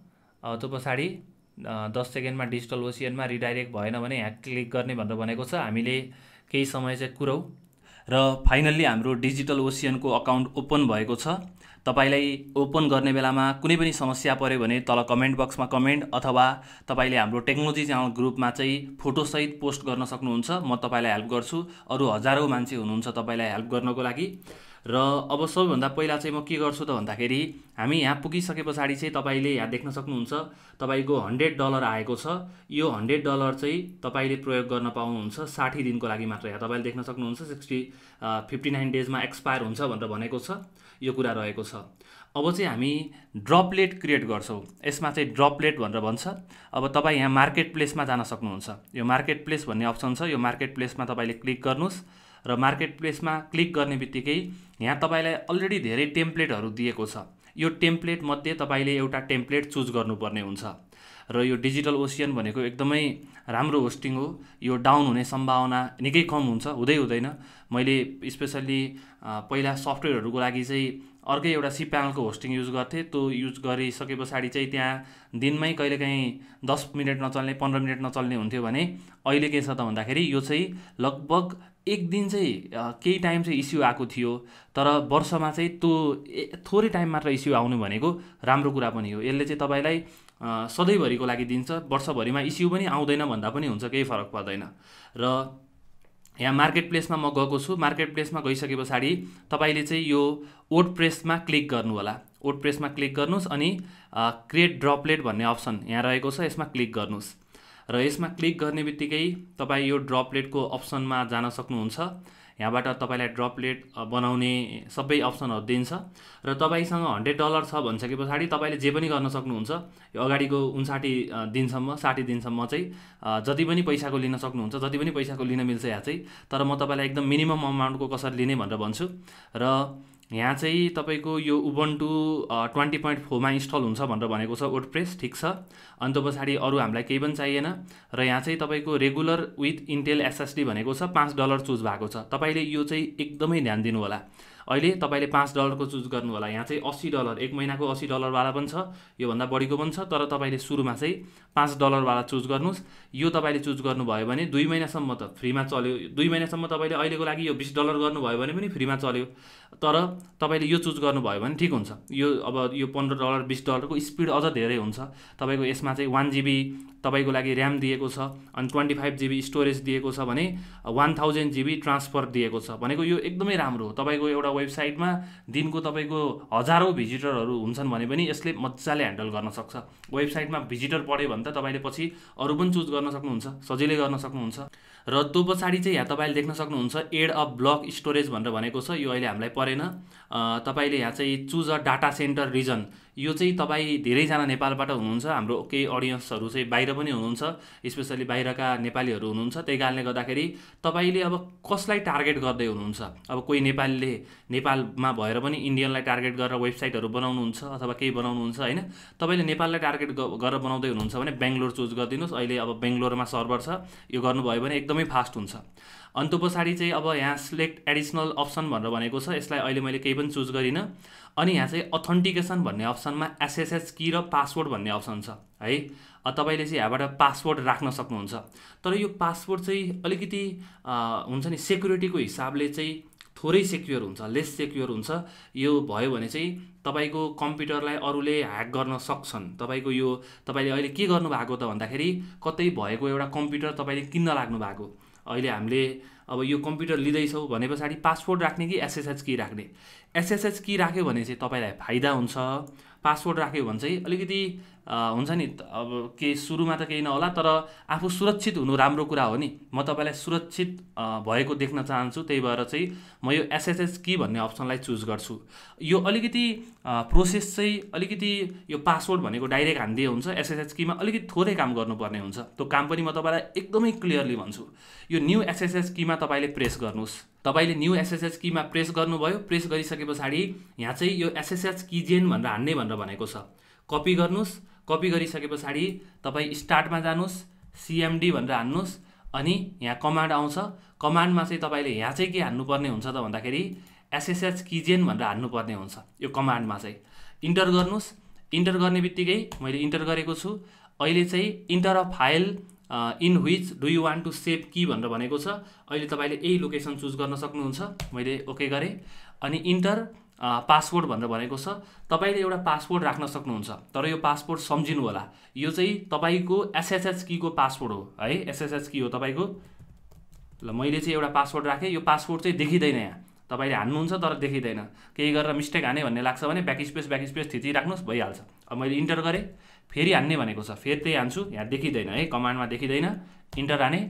अब त्यो पछाडि दस सेकेन्डमा डिजिटल ओसियनमा रिडाइरेक्ट भएन भने यहाँ क्लिक गर्ने भनेर भनेको छ हामीले केही समय चाहिँ कुरौ र फाइनल्ली हाम्रो डिजिटल ओसियनको अकाउन्ट ओपन भएको छ तपाईँलाई ओपन गर्ने बेलामा कुनै पनि समस्या पऱ्यो भने तल कमेन्ट बक्समा कमेन्ट अथवा तपाईँले हाम्रो टेक्नोलोजी च्यानल ग्रुपमा चाहिँ फोटोसहित पोस्ट गर्न सक्नुहुन्छ म तपाईँलाई हेल्प गर्छु अरू हजारौँ मान्छे हुनुहुन्छ तपाईँलाई हेल्प गर्नको लागि र अब सबैभन्दा पहिला चाहिँ म के गर्छु त भन्दाखेरि हामी यहाँ पुगिसके पछाडि चाहिँ तपाईँले यहाँ देख्न सक्नुहुन्छ तपाईँको हन्ड्रेड डलर आएको छ यो हन्ड्रेड डलर चाहिँ तपाईँले प्रयोग गर्न पाउनुहुन्छ साठी दिनको लागि मात्र यहाँ तपाईँले देख्न सक्नुहुन्छ सिक्सटी फिफ्टी नाइन डेजमा एक्सपायर हुन्छ भनेर भनेको छ यो कुरा रहेको छ अब चाहिँ हामी ड्रपलेट क्रिएट गर्छौँ यसमा चाहिँ ड्रपलेट भनेर भन्छ अब तपाईँ यहाँ मार्केट प्लेसमा जान सक्नुहुन्छ यो मार्केट प्लेस भन्ने अप्सन छ यो मार्केट प्लेसमा तपाईँले क्लिक गर्नुहोस् र मार्केट प्लेसमा क्लिक गर्ने बित्तिकै यहाँ तपाईँलाई अलरेडी धेरै टेम्प्लेटहरू दिएको छ यो टेम्प्लेटमध्ये तपाईँले एउटा टेम्प्लेट चुज गर्नुपर्ने हुन्छ र यो डिजिटल ओसियन भनेको एकदमै राम्रो होस्टिङ हो यो डाउन हुने सम्भावना निकै कम हुन्छ हुँदै हुँदैन मैले स्पेसल्ली पहिला सफ्टवेयरहरूको लागि चाहिँ अर्कै एउटा सी प्यानलको होस्टिङ युज गर्थेँ त्यो युज गरिसके पछाडि चाहिँ त्यहाँ दिनमै कहिलेकाहीँ दस मिनट नचल्ने पन्ध्र मिनट नचल्ने हुन्थ्यो भने अहिले के छ त भन्दाखेरि यो चाहिँ लगभग एक दिन चाहिँ केही टाइम चाहिँ इस्यु आएको थियो तर वर्षमा चाहिँ त्यो थोरै टाइम मात्र इस्यु आउनु भनेको राम्रो कुरा पनि हो यसले चाहिँ तपाईँलाई सधैँभरिको लागि दिन्छ वर्षभरिमा इस्यु पनि आउँदैन भन्दा पनि हुन्छ केही फरक पर्दैन र यहाँ मार्केट प्लेसमा म गएको छु मार्केट प्लेसमा गइसके पछाडि तपाईँले चाहिँ यो ओड प्रेसमा क्लिक गर्नु होला ओड प्रेसमा क्लिक गर्नुहोस् अनि क्रिएट ड्रपलेट भन्ने अप्सन यहाँ रहेको छ यसमा क्लिक गर्नुहोस् र यसमा क्लिक गर्ने बित्तिकै तपाईँ यो ड्रपलेटको अप्सनमा जान सक्नुहुन्छ यहाँबाट तपाईँलाई ड्रपलेट बनाउने सबै अप्सनहरू दिन्छ र तपाईँसँग हन्ड्रेड डलर छ भनिसके पछाडि तपाईँले जे पनि गर्न सक्नुहुन्छ यो अगाडिको उन्साठी दिनसम्म साठी दिनसम्म चाहिँ जति पनि पैसाको लिन सक्नुहुन्छ जति पनि पैसाको लिन मिल्छ यहाँ चाहिँ तर म तपाईँलाई एकदम मिनिमम अमाउन्टको कसरी लिने भनेर भन्छु र यहाँ चाहिँ तपाईँको यो उबन्टु ट्वेन्टी पोइन्ट फोरमा इन्स्टल हुन्छ भनेर भनेको छ वर्ड प्रेस ठिक छ अन्त पछाडि अरू हामीलाई केही पनि चाहिएन र यहाँ चाहिँ तपाईँको रेगुलर विथ इन्टेल एसएसडी भनेको छ पाँच डलर चुज भएको छ तपाईँले यो चाहिँ एकदमै ध्यान दिनुहोला अहिले तपाईँले पाँच डलरको चुज गर्नु होला यहाँ चाहिँ अस्सी डलर एक महिनाको अस्सी डलरवाला पनि छ योभन्दा बढीको पनि छ तर तपाईँले सुरुमा चाहिँ पाँच डलरवाला चुज गर्नुहोस् यो तपाईँले चुज गर्नुभयो भने दुई महिनासम्म त फ्रीमा चल्यो दुई महिनासम्म तपाईँले अहिलेको लागि यो बिस डलर गर्नुभयो भने पनि फ्रीमा चल्यो तर तपाईँले यो चुज गर्नुभयो भने ठिक हुन्छ यो अब यो पन्ध्र डलर बिस डलरको स्पिड अझ धेरै हुन्छ तपाईँको यसमा चाहिँ वान जिबी तपाईँको लागि ऱ्याम दिएको छ अनि ट्वेन्टी फाइभ जिबी स्टोरेज दिएको छ भने वान थाउजन्ड जिबी ट्रान्सफर दिएको छ भनेको यो एकदमै राम्रो हो तपाईँको एउटा वेबसाइटमा दिनको तपाईँको हजारौँ भिजिटरहरू हुन्छन् भने पनि यसले मजाले ह्यान्डल गर्न सक्छ वेबसाइटमा भिजिटर पढ्यो भने त तपाईँले पछि अरू पनि चुज गर्न सक्नुहुन्छ सजिलै गर्न सक्नुहुन्छ र त्यो पछाडि चाहिँ यहाँ तपाईँले देख्न सक्नुहुन्छ एड अ ब्लक स्टोरेज भनेर भनेको छ यो अहिले हामीलाई परेन तपाईँले यहाँ चाहिँ choose a data center region यो चाहिँ तपाईँ धेरैजना नेपालबाट हुनुहुन्छ हाम्रो केही अडियन्सहरू चाहिँ बाहिर पनि हुनुहुन्छ स्पेसली बाहिरका नेपालीहरू हुनुहुन्छ त्यही कारणले गर्दाखेरि तपाईँले अब कसलाई टार्गेट गर्दै हुनुहुन्छ अब कोही नेपालीले नेपालमा भएर पनि इन्डियनलाई टार्गेट गरेर वेबसाइटहरू बनाउनुहुन्छ अथवा केही बनाउनुहुन्छ होइन तपाईँले नेपाललाई टार्गेट गरेर बनाउँदै हुनुहुन्छ भने बेङ्गलोर चुज गरिदिनुहोस् अहिले अब बेङ्गलोरमा सर्भर छ यो गर्नुभयो भने एकदमै फास्ट हुन्छ अन्त पछाडि चाहिँ अब यहाँ सिलेक्ट एडिसनल अप्सन भनेर भनेको छ यसलाई अहिले मैले केही पनि चुज गरिनँ अनि यहाँ चाहिँ अथेन्टिकेसन भन्ने अप्सनमा एसएसएच कि र पासवर्ड भन्ने अप्सन छ है तपाईँले चाहिँ यहाँबाट पासवर्ड राख्न सक्नुहुन्छ तर यो पासवर्ड चाहिँ अलिकति हुन्छ नि सेक्युरिटीको हिसाबले चाहिँ थोरै सेक्युर हुन्छ लेस सेक्युर हुन्छ यो भयो भने चाहिँ तपाईँको कम्प्युटरलाई अरूले ह्याक गर्न सक्छन् तपाईँको यो तपाईँले अहिले के गर्नुभएको त भन्दाखेरि कतै भएको एउटा कम्प्युटर तपाईँले किन्न लाग्नु भएको अहिले हामीले अब यो कम्प्युटर लिँदैछौँ भने पछाडि पासपोर्ट राख्ने कि एसएसएच कि राख्ने एसएसएच कि राख्यो भने चाहिँ तपाईँलाई फाइदा हुन्छ पासवर्ड राख्यो भने चाहिँ अलिकति हुन्छ नि अब केही सुरुमा त केही नहोला तर आफू सुरक्षित हुनु राम्रो कुरा हो नि म तपाईँलाई सुरक्षित भएको देख्न चाहन्छु त्यही भएर चाहिँ म यो एसएसएस कि भन्ने अप्सनलाई चुज गर्छु यो अलिकति प्रोसेस चाहिँ अलिकति यो पासवर्ड भनेको डाइरेक्ट हानिदिए हुन्छ एसएसएस किमा अलिकति थोरै काम गर्नुपर्ने हुन्छ त्यो काम पनि म तपाईँलाई एकदमै क्लियरली भन्छु यो न्यू एसएसएस किमा तपाईँले प्रेस गर्नुहोस् तपाईँले न्यु एसएसएच किमा प्रेस गर्नुभयो प्रेस गरिसके पछाडि यहाँ चाहिँ यो एसएसएच कि जेन भनेर हान्ने भनेर भनेको छ कपी गर्नुहोस् कपी गरिसके पछाडि तपाईँ स्टार्टमा जानुहोस् सिएमडी भनेर हान्नुहोस् अनि यहाँ कमान्ड आउँछ कमान्डमा चाहिँ तपाईँले यहाँ चाहिँ के हान्नुपर्ने हुन्छ त भन्दाखेरि एसएसएच किजेन भनेर हान्नुपर्ने हुन्छ यो कमान्डमा चाहिँ इन्टर गर्नुहोस् इन्टर गर्ने बित्तिकै मैले इन्टर गरेको छु अहिले चाहिँ enter of file in which do you want to save कि भनेर भनेको छ अहिले तपाईँले यही लोकेसन चुज गर्न सक्नुहुन्छ मैले ओके गरेँ अनि इन्टर पासवर्ड uh, भनेर भनेको छ तपाईँले एउटा पासवर्ड राख्न सक्नुहुन्छ तर यो पासवर्ड सम्झिनु होला यो चाहिँ तपाईँको एसएसएच किको पासवर्ड हो है एसएसएच की हो तपाईँको ल मैले चाहिँ एउटा पासवर्ड राखेँ यो पासवर्ड चाहिँ देखिँदैन यहाँ तपाईँले हान्नुहुन्छ तर देखिँदैन केही गरेर मिस्टेक हाने भन्ने लाग्छ भने ब्याक स्पेस ब्याक स्पेस थिचिराख्नुहोस् भइहाल्छ अब मैले इन्टर गरेँ फेरि हान्ने भनेको छ फेरि त्यही हान्छु यहाँ देखिँदैन है कमान्डमा देखिँदैन इन्टर हाने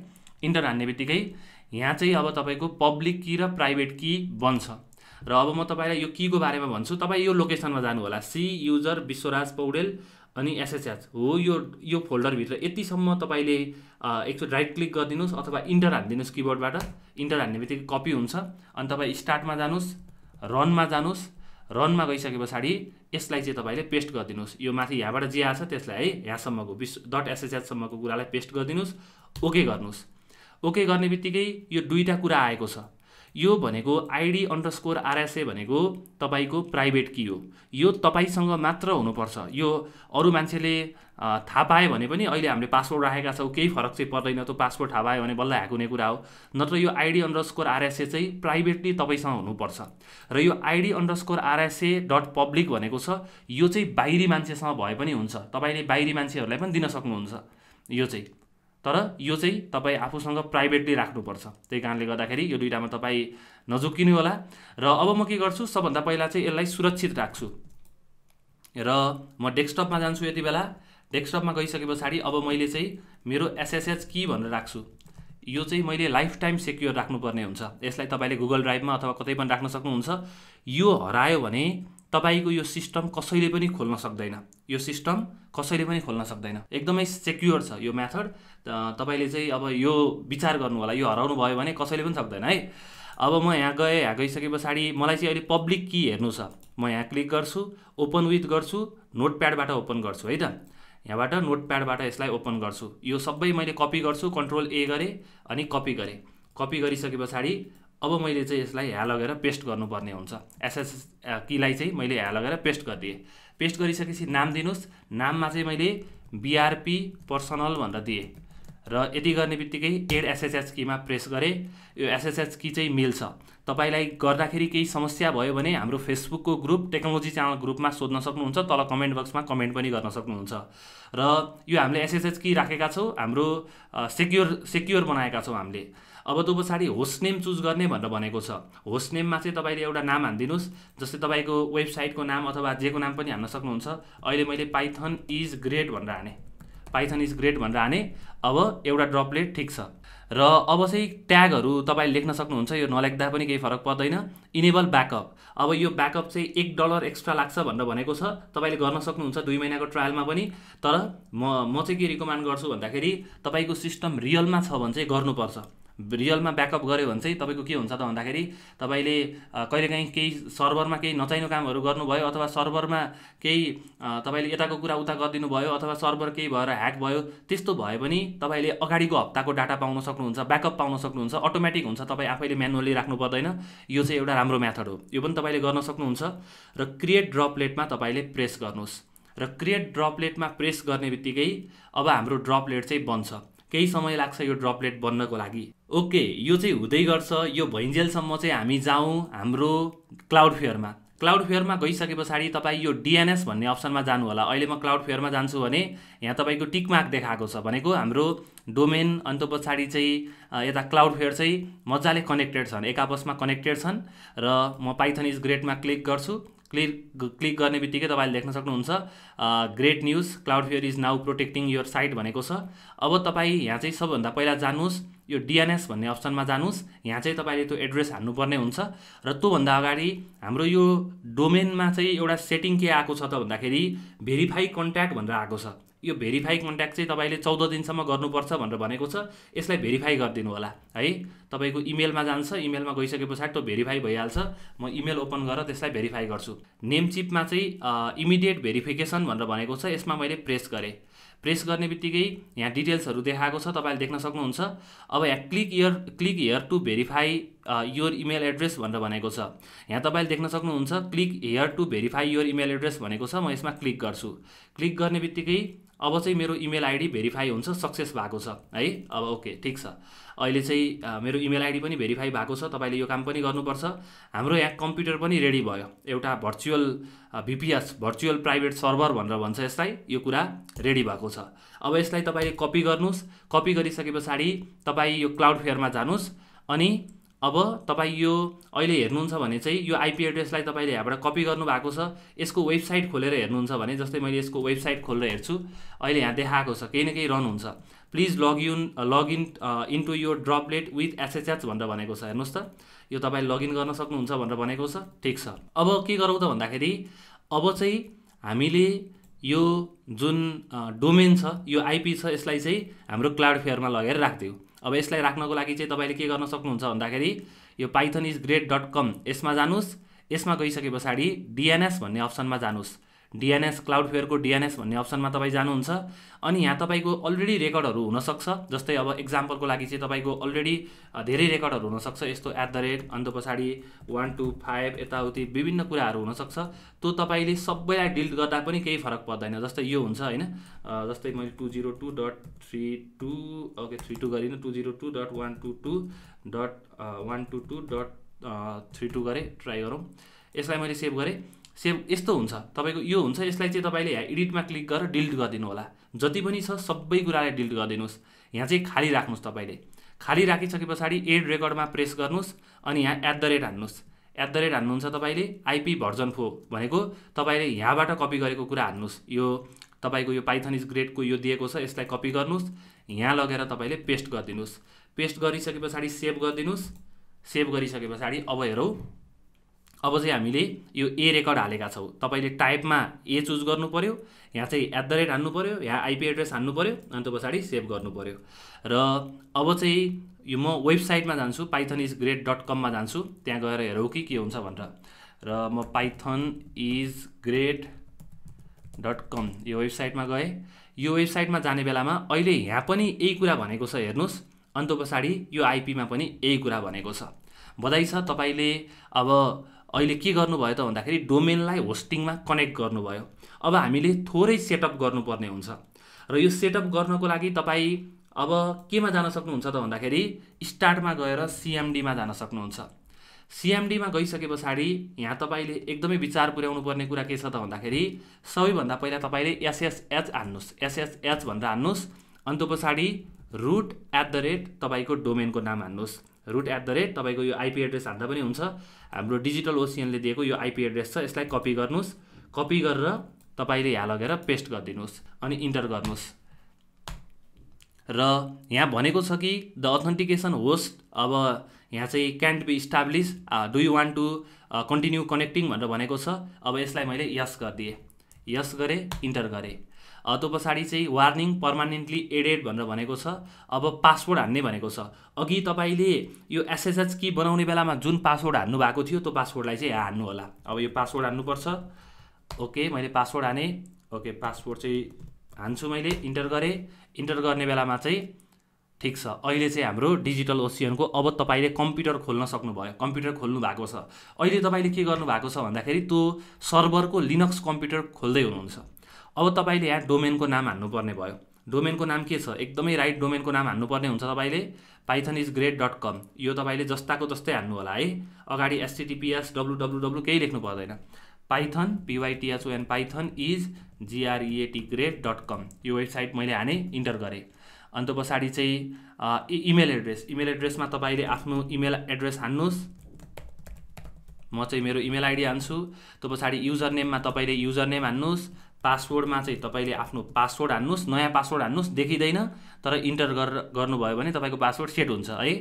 इन्टर हान्ने बित्तिकै यहाँ चाहिँ अब तपाईँको पब्लिक कि र प्राइभेट कि बन्छ र अब म तपाईँलाई यो कीको बारेमा भन्छु तपाईँ यो लोकेसनमा जानु होला सी युजर विश्वराज पौडेल अनि एसएसएच हो यो यो फोल्डरभित्र यतिसम्म तपाईँले एकचोटि राइट क्लिक गरिदिनुहोस् अथवा इन्टर हानिदिनुहोस् किबोर्डबाट इन्टर हान्ने बित्तिकै कपी हुन्छ अनि तपाईँ स्टार्टमा जानुहोस् रनमा जानुहोस् रनमा गइसके पछाडि यसलाई चाहिँ तपाईँले पेस्ट गरिदिनुहोस् यो माथि यहाँबाट जे आएको छ त्यसलाई है यहाँसम्मको बिस डट एसएचएचसम्मको कुरालाई पेस्ट गरिदिनुहोस् ओके गर्नुहोस् ओके गर्ने बित्तिकै यो दुईवटा कुरा आएको छ यो भनेको आइडी अन्डरस्कोर आरएसए भनेको तपाईँको प्राइभेट की हो यो तपाईँसँग मात्र हुनुपर्छ यो अरू मान्छेले थाहा पाए भने पनि अहिले हामीले पासपोर्ट राखेका छौँ केही फरक चाहिँ पर्दैन त्यो पासपोर्ट थाहा पायो भने बल्ल ह्याक हुने कुरा हो नत्र यो आइडी अन्डरस्कोर आरएसए चाहिँ प्राइभेटली तपाईँसँग हुनुपर्छ र यो ID underscore RSA dot public भनेको छ यो चाहिँ बाहिरी मान्छेसँग भए पनि हुन्छ तपाईँले बाहिरी मान्छेहरूलाई पनि दिन सक्नुहुन्छ यो चाहिँ तर यो चाहिँ तपाईँ आफूसँग प्राइभेटली राख्नुपर्छ त्यही कारणले गर्दाखेरि यो दुइटामा तपाईँ नजुकिनु होला र अब म के गर्छु सबभन्दा पहिला चाहिँ यसलाई सुरक्षित राख्छु र म डेस्कटपमा जान्छु यति बेला डेस्कटपमा गइसके पछाडि अब मैले चाहिँ मेरो एसएसएच कि भनेर राख्छु यो चाहिँ मैले लाइफ टाइम सेक्योर राख्नुपर्ने हुन्छ यसलाई तपाईँले गुगल ड्राइभमा अथवा कतै पनि राख्न सक्नुहुन्छ यो हरायो भने तपाईँको यो सिस्टम कसैले पनि खोल्न सक्दैन यो सिस्टम कसैले पनि खोल्न सक्दैन एकदमै सेक्युर छ यो मेथड तपाईँले चाहिँ अब यो विचार गर्नु होला यो हराउनु भयो भने कसैले पनि सक्दैन है अब म यहाँ गएँ यहाँ गइसके पछाडि मलाई चाहिँ अहिले पब्लिक कि हेर्नु छ म यहाँ क्लिक गर्छु ओपन विथ गर्छु नोटप्याडबाट ओपन गर्छु है त यहाँबाट नोटप्याडबाट यसलाई ओपन गर्छु यो सबै मैले कपी गर्छु कन्ट्रोल ए गरेँ अनि कपी गरेँ कपी गरिसके पछाडि अब मैले चाहिँ यसलाई ह्या लगेर पेस्ट गर्नुपर्ने हुन्छ एसएस कीलाई चाहिँ मैले ह्या लगेर पेस्ट गरिदिएँ पेस्ट गरिसकेपछि नाम दिनुहोस् नाममा चाहिँ मैले बिआरपी पर्सनल भनेर दिएँ र यति गर्ने बित्तिकै एड एसएसएच कीमा प्रेस गरेँ यो एसएसएच की चाहिँ मिल्छ तपाईँलाई गर्दाखेरि केही समस्या भयो भने हाम्रो फेसबुकको ग्रुप टेक्नोलोजी च्यानल ग्रुपमा सोध्न सक्नुहुन्छ तल कमेन्ट बक्समा कमेन्ट पनि गर्न सक्नुहुन्छ र यो हामीले एसएसएच की राखेका छौँ हाम्रो सेक्योर सेक्योर बनाएका छौँ हामीले अब त्यो पछाडि होस्ट नेम चुज गर्ने भनेर भनेको छ होस्ट नेममा चाहिँ तपाईँले एउटा नाम हानिदिनुहोस् जस्तै तपाईँको वेबसाइटको नाम अथवा जेको नाम पनि हान्न सक्नुहुन्छ अहिले मैले पाइथन इज ग्रेट भनेर हाने पाइथन इज ग्रेट भनेर हाने अब एउटा ड्रपलेट ठिक छ र अब चाहिँ ट्यागहरू तपाईँले लेख्न सक्नुहुन्छ यो नलेख्दा पनि केही फरक पर्दैन इनेबल ब्याकअप अब यो ब्याकअप चाहिँ एक डलर एक्स्ट्रा लाग्छ भनेर भनेको छ तपाईँले गर्न सक्नुहुन्छ दुई महिनाको ट्रायलमा पनि तर म म चाहिँ के रिकमेन्ड गर्छु भन्दाखेरि तपाईँको सिस्टम रियलमा छ भने चाहिँ गर्नुपर्छ रियलमा ब्याकअप गऱ्यो भने चाहिँ तपाईँको के हुन्छ त भन्दाखेरि तपाईँले कहिलेकाहीँ केही सर्भरमा केही नचाहिने कामहरू गर्नुभयो अथवा सर्भरमा केही तपाईँले यताको कुरा उता गरिदिनु भयो अथवा सर्भर केही भएर ह्याक भयो त्यस्तो भए पनि तपाईँले अगाडिको हप्ताको डाटा पाउन सक्नुहुन्छ ब्याकअप पाउन सक्नुहुन्छ अटोमेटिक हुन्छ तपाईँ आफैले म्यानुअली राख्नु पर्दैन यो चाहिँ एउटा राम्रो मेथड हो यो पनि तपाईँले गर्न सक्नुहुन्छ र क्रिएट ड्रपलेटमा तपाईँले प्रेस गर्नुहोस् र क्रिएट ड्रपलेटमा प्रेस गर्ने बित्तिकै अब हाम्रो ड्रपलेट चाहिँ बन्छ केही समय लाग्छ यो ड्रपलेट बन्नको लागि ओके यो चाहिँ हुँदै गर्छ यो भइन्जेलसम्म चाहिँ हामी जाउँ हाम्रो क्लाउड फेयरमा क्लाउड फेयरमा गइसके पछाडि तपाईँ यो डिएनएस भन्ने अप्सनमा जानु होला अहिले म क्लाउड फेयरमा जान्छु भने यहाँ तपाईँको मार्क देखाएको छ भनेको हाम्रो डोमेन अन्त पछाडि चाहिँ यता क्लाउड फेयर चाहिँ मजाले कनेक्टेड छन् एक आपसमा कनेक्टेड छन् र म पाइथन इज ग्रेटमा क्लिक गर्छु क्लिक क्लिक गर्ने बित्तिकै तपाईँले देख्न सक्नुहुन्छ great news Cloudflare is now protecting your site भनेको छ अब तपाईँ यहाँ चाहिँ सबभन्दा पहिला जानुहोस् यो डिएनएस भन्ने अप्सनमा जानुहोस् यहाँ चाहिँ तपाईँले त्यो एड्रेस हान्नुपर्ने हुन्छ र त्योभन्दा अगाडि हाम्रो यो डोमेनमा चाहिँ एउटा सेटिङ के आएको छ त भन्दाखेरि भेरिफाई कन्ट्याक्ट भनेर आएको छ यो भेरिफाई कन्ट्याक्ट चाहिँ तपाईँले चौध दिनसम्म गर्नुपर्छ भनेर भनेको छ यसलाई भेरिफाई गरिदिनु होला है तपाईँको इमेलमा जान्छ इमेलमा गइसके पछाडि त्यो भेरिफाई भइहाल्छ म इमेल ओपन गरेर त्यसलाई भेरिफाई गर्छु नेमचिपमा चाहिँ इमिडिएट भेरिफिकेसन भनेर भनेको छ यसमा मैले प्रेस गरेँ प्रेस गर्ने बित्तिकै यहाँ डिटेल्सहरू देखाएको छ तपाईँले देख्न सक्नुहुन्छ अब यहाँ click here click here to verify your email address भनेर भनेको छ यहाँ तपाईँले देख्न सक्नुहुन्छ click here to verify your email address भनेको छ म यसमा क्लिक गर्छु क्लिक गर्ने बित्तिकै अब चाहिँ मेरो इमेल आइडी भेरिफाई हुन्छ सक्सेस भएको छ है अब ओके ठिक छ अहिले चाहिँ मेरो इमेल आइडी पनि भेरिफाई भएको छ तपाईँले यो काम पनि गर्नुपर्छ हाम्रो यहाँ कम्प्युटर पनि रेडी भयो एउटा virtual VPS virtual private server भनेर भन्छ यसलाई यो कुरा रेडी भएको छ अब यसलाई तपाईँले कपी गर्नुहोस् कपी गरिसके पछाडि तपाईँ यो क्लाउड फेयरमा जानुहोस् अनि अब तपाईँ यो अहिले हेर्नुहुन्छ भने चाहिँ यो आइपी एड्रेसलाई तपाईँले यहाँबाट कपी गर्नुभएको छ यसको वेबसाइट खोलेर हेर्नुहुन्छ भने जस्तै मैले यसको वेबसाइट खोलेर हेर्छु अहिले यहाँ देखाएको छ केही न केही रन हुन्छ प्लिज लगइन लगइन इन्टु यो ड्रपलेट विथ एसएचएच भनेर भनेको छ हेर्नुहोस् त यो तपाईँ लगइन गर्न सक्नुहुन्छ भनेर भनेको छ ठिक छ अब के गरौँ त भन्दाखेरि अब चाहिँ हामीले यो जुन डोमेन छ यो आइपी छ यसलाई चाहिँ हाम्रो क्लाउड फेयरमा लगेर राखिदिउँ अब यसलाई राख्नको लागि चाहिँ तपाईँले के गर्न सक्नुहुन्छ भन्दाखेरि यो Python is great dot com यसमा जानुहोस् यसमा गइसके पछाडि डिएनएस भन्ने अप्सनमा जानुहोस् डिएनएस क्लाउड फेयरको डिएनएस भन्ने अप्सनमा तपाईँ जानुहुन्छ अनि यहाँ तपाईँको अलरेडी रेकर्डहरू हुनसक्छ जस्तै अब इक्जाम्पलको लागि चाहिँ तपाईँको अलरेडी धेरै रेकर्डहरू हुनसक्छ यस्तो एट द रेट अन्त पछाडि वान टू फाइभ यताउति विभिन्न कुराहरू हुनसक्छ त्यो तपाईँले सबैलाई डिलिट गर्दा पनि केही फरक पर्दैन जस्तै यो हुन्छ होइन जस्तै मैले two zero two dot three two okay three two गरिनँ two zero two dot one two two dot one two two dot three two गरेँ ट्राई गरौँ यसलाई मैले सेभ गरेँ सेभ यस्तो हुन्छ तपाईँको यो हुन्छ यसलाई चाहिँ तपाईँले यहाँ एडिटमा क्लिक गरेर डिलिट गरिदिनु होला जति पनि छ सबै कुरालाई डिलिट गरिदिनुहोस् यहाँ चाहिँ खाली राख्नुहोस् तपाईँले खाली राखिसके पछाडि एड रेकर्डमा प्रेस गर्नुहोस् अनि यहाँ एट द रेट हान्नुहोस् एट द रेट हान्नुहुन्छ तपाईँले आइपी भर्जन फो भनेको तपाईँले यहाँबाट कपी गरेको कुरा हान्नुहोस् यो तपाईँको यो पाइथन इज ग्रेडको यो दिएको छ यसलाई कपी गर्नुहोस् यहाँ लगेर तपाईँले पेस्ट गरिदिनुहोस् पेस्ट गरिसके पछाडि सेभ गरिदिनुहोस् सेभ गरिसके पछाडि अब हेरौँ अब चाहिँ हामीले यो ए रेकर्ड हालेका छौँ तपाईँले टाइपमा ए चुज गर्नु पऱ्यो यहाँ चाहिँ एट द रेट हान्नु पऱ्यो यहाँ आइपी एड्रेस हान्नु पऱ्यो अन्त पछाडि सेभ गर्नु पऱ्यो र अब चाहिँ यो म वेबसाइटमा जान्छु पाइथन इज ग्रेट डट कममा जान्छु त्यहाँ गएर हेरौँ कि के हुन्छ भनेर र म Python is great dot com यो वेबसाइटमा गएँ यो वेबसाइटमा जाने बेलामा अहिले यहाँ पनि यही कुरा भनेको छ हेर्नुहोस् अन्त पछाडि यो आइपीमा पनि यही कुरा भनेको छ बधाई छ तपाईँले अब अहिले के गर्नुभयो त भन्दाखेरि डोमेनलाई होस्टिङमा कनेक्ट गर्नुभयो अब हामीले थोरै सेटअप गर्नुपर्ने हुन्छ र यो सेटअप गर्नको लागि तपाईँ अब केमा जान सक्नुहुन्छ त भन्दाखेरि स्टार्टमा गएर सिएमडीमा जान सक्नुहुन्छ सिएमडीमा गइसके पछाडि यहाँ तपाईँले एकदमै विचार पुर्याउनु पर्ने कुरा के छ त भन्दाखेरि सबैभन्दा पहिला तपाईँले एसएसएच हान्नुहोस् एसएसएच भनेर हान्नुहोस् अन्त पछाडि रुट एट द रेट तपाईँको डोमेनको नाम हान्नुहोस् रुट एट द रेट तपाईँको यो आइपी एड्रेस हाल्दा पनि हुन्छ हाम्रो डिजिटल ओसियनले दिएको यो आइपी एड्रेस छ यसलाई कपी गर्नुहोस् कपी गरेर तपाईँले यहाँ लगेर पेस्ट गरिदिनुहोस् अनि इन्टर गर्नुहोस् र यहाँ भनेको छ कि द अथेन्टिकेसन होस्ट अब यहाँ चाहिँ can't be establish do you want to continue connecting भनेर भनेको छ अब यसलाई मैले यस गरिदिएँ यस गरेँ इन्टर गरेँ त्यो पछाडि चाहिँ वार्निङ पर्मानेन्टली एडेड भनेर भनेको छ अब पासवर्ड हान्ने भनेको छ अघि तपाईँले यो एसएसएच कि बनाउने बेलामा जुन पासवर्ड हान्नु भएको थियो त्यो पासवर्डलाई चाहिँ यहाँ हान्नु होला अब यो पासवर्ड हान्नुपर्छ ओके मैले पासवर्ड हाने ओके पासवर्ड चाहिँ हान्छु मैले इन्टर गरेँ इन्टर गर्ने बेलामा चाहिँ ठिक छ अहिले चाहिँ हाम्रो डिजिटल ओसियनको अब तपाईँले कम्प्युटर खोल्न सक्नुभयो कम्प्युटर खोल्नु भएको छ अहिले तपाईँले के गर्नुभएको छ भन्दाखेरि त्यो सर्भरको लिनक्स कम्प्युटर खोल्दै हुनुहुन्छ अब तपाईँले यहाँ डोमेनको नाम हान्नुपर्ने भयो डोमेनको नाम के छ एकदमै राइट डोमेनको नाम हान्नुपर्ने हुन्छ तपाईँले Python is great dot com यो तपाईँले जस्ताको जस्तै हान्नु होला है अगाडि एसटिटिपिएस डब्लु डब्लु डब्लु केही लेख्नु पर्दैन Python P Y T H O N Python is G R E A T great dot com यो वेबसाइट मैले हाने इन्टर गरेँ अन्त पछाडि चाहिँ इमेल एड्रेस इमेल एड्रेसमा तपाईँले आफ्नो इमेल एड्रेस हान्नुहोस् म चाहिँ मेरो इमेल आइडी हान्छु त्यो पछाडि युजर नेममा तपाईँले युजर नेम हान्नुहोस् पासवर्डमा चाहिँ तपाईँले आफ्नो पासवर्ड हान्नुहोस् नयाँ पासवर्ड हान्नुहोस् देखिँदैन तर इन्टर गर गर्नुभयो भने तपाईँको पासवर्ड सेट हुन्छ है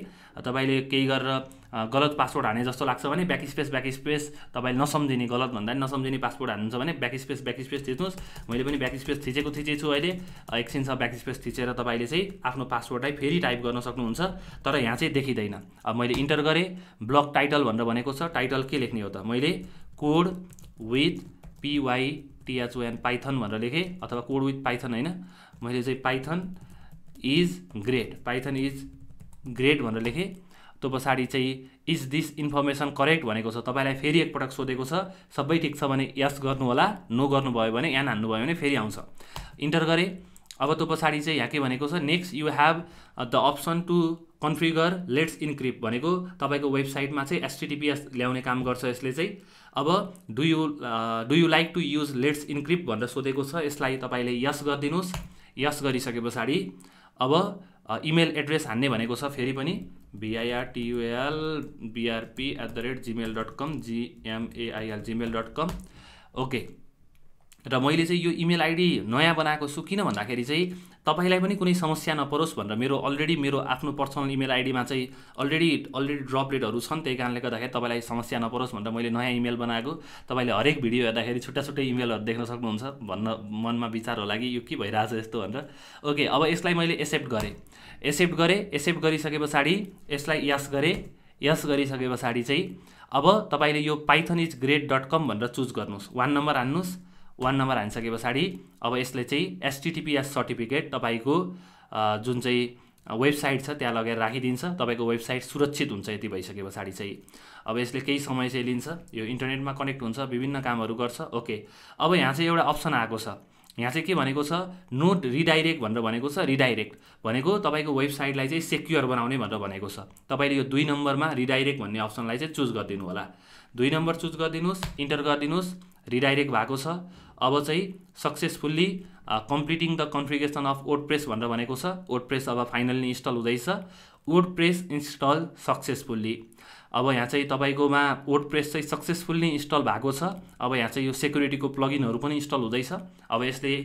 तपाईँले केही गरेर गलत पासवर्ड हाने जस्तो लाग्छ भने ब्याक स्पेस ब्याक स्पेस तपाईँले नसम्झिने गलत भन्दा पनि नसम्झिने पासवर्ड हान्नुहुन्छ भने ब्याक स्पेस ब्याक स्पेस थिच्नुहोस् मैले पनि ब्याक स्पेस थिचेको थिचेछु अहिले एकछिन छ ब्याक स्पेस थिचेर तपाईँले चाहिँ आफ्नो पासवर्डलाई फेरि टाइप गर्न सक्नुहुन्छ तर यहाँ चाहिँ देखिँदैन अब मैले इन्टर गरेँ ब्लक टाइटल भनेर भनेको छ टाइटल के लेख्ने हो त मैले code with P Y P H O N Python भनेर लेखेँ अथवा कोड विथ पाइथन होइन मैले चाहिँ Python is great Python is great भनेर लेखेँ त्यो पछाडि चाहिँ इज दिस इन्फर्मेसन करेक्ट भनेको छ तपाईँलाई फेरि एकपटक सोधेको छ सबै ठिक छ भने यस गर्नु होला नो गर्नुभयो भने यहाँ हान्नुभयो भने फेरि आउँछ इन्टर गरेँ अब त्यो पछाडि चाहिँ यहाँ के भनेको छ next you have the option to configure Let's Encrypt भनेको तपाईँको वेबसाइटमा चाहिँ एसटिटिपिएस ल्याउने काम गर्छ यसले चाहिँ अब do you do you like to use Let's Encrypt भनेर सोधेको छ यसलाई तपाईँले यस गरिदिनुहोस् यस गरिसके पछाडि अब इमेल uh, एड्रेस हान्ने भनेको छ फेरि पनि VIRTUAL BRP at the rate Gmail dot com GMAIL Gmail dot com okay र मैले चाहिँ यो इमेल आइडी नयाँ बनाएको छु किन भन्दाखेरि चाहिँ तपाईँलाई पनि कुनै समस्या नपरोस् भनेर मेरो अलरेडी मेरो आफ्नो पर्सनल इमेल आइडीमा चाहिँ अलरेडी अलरेडी ड्रप रेटहरू छन् त्यही कारणले गर्दाखेरि तपाईँलाई समस्या नपरोस् भनेर मैले नयाँ इमेल बनाएको तपाईँले हरेक भिडियो हेर्दाखेरि छुट्टा छुट्टै इमेलहरू देख्न सक्नुहुन्छ भन्न मनमा विचार होला कि यो के भइरहेछ यस्तो भनेर ओके अब यसलाई मैले एक्सेप्ट गरेँ एक्सेप्ट गरेँ एक्सेप्ट गरिसके पछाडि यसलाई यस गरेँ यस गरिसके पछाडि चाहिँ अब तपाईँले यो Python is great dot com भनेर चुज गर्नुहोस् वान नम्बर हान्नुहोस् वान नम्बर हानिसके पछाडि अब यसले चाहिँ एसटिटिपिएस सर्टिफिकेट तपाईँको जुन चाहिँ वेबसाइट छ त्यहाँ लगेर राखिदिन्छ तपाईँको वेबसाइट सुरक्षित हुन्छ यति भइसके पछाडि चाहिँ अब यसले केही समय चाहिँ लिन्छ यो इन्टरनेटमा कनेक्ट हुन्छ विभिन्न कामहरू गर्छ ओके अब यहाँ चाहिँ एउटा अप्सन आएको छ यहाँ चाहिँ के भनेको छ नोट रिडाइरेक्ट भनेर भनेको छ रिडाइरेक्ट भनेको तपाईँको वेबसाइटलाई चाहिँ सेक्योर बनाउने भनेर भनेको छ तपाईँले यो दुई नम्बरमा रिडाइरेक्ट भन्ने अप्सनलाई चाहिँ चुज गरिदिनु होला दुई नम्बर चुज गरिदिनुहोस् इन्टर गरिदिनुहोस् रिडाइरेक्ट भएको छ अब चाहिँ successfully completing the configuration of WordPress भनेर भनेको छ वर्ड प्रेस अब फाइनल्ली इन्स्टल हुँदैछ वर्ड प्रेस इन्स्टल सक्सेसफुल्ली अब यहाँ चाहिँ तपाईँकोमा वर्ड प्रेस चाहिँ सक्सेसफुल्ली इन्स्टल भएको छ अब यहाँ चाहिँ यो सेक्युरिटीको प्लगइनहरू पनि इन्स्टल हुँदैछ अब यसले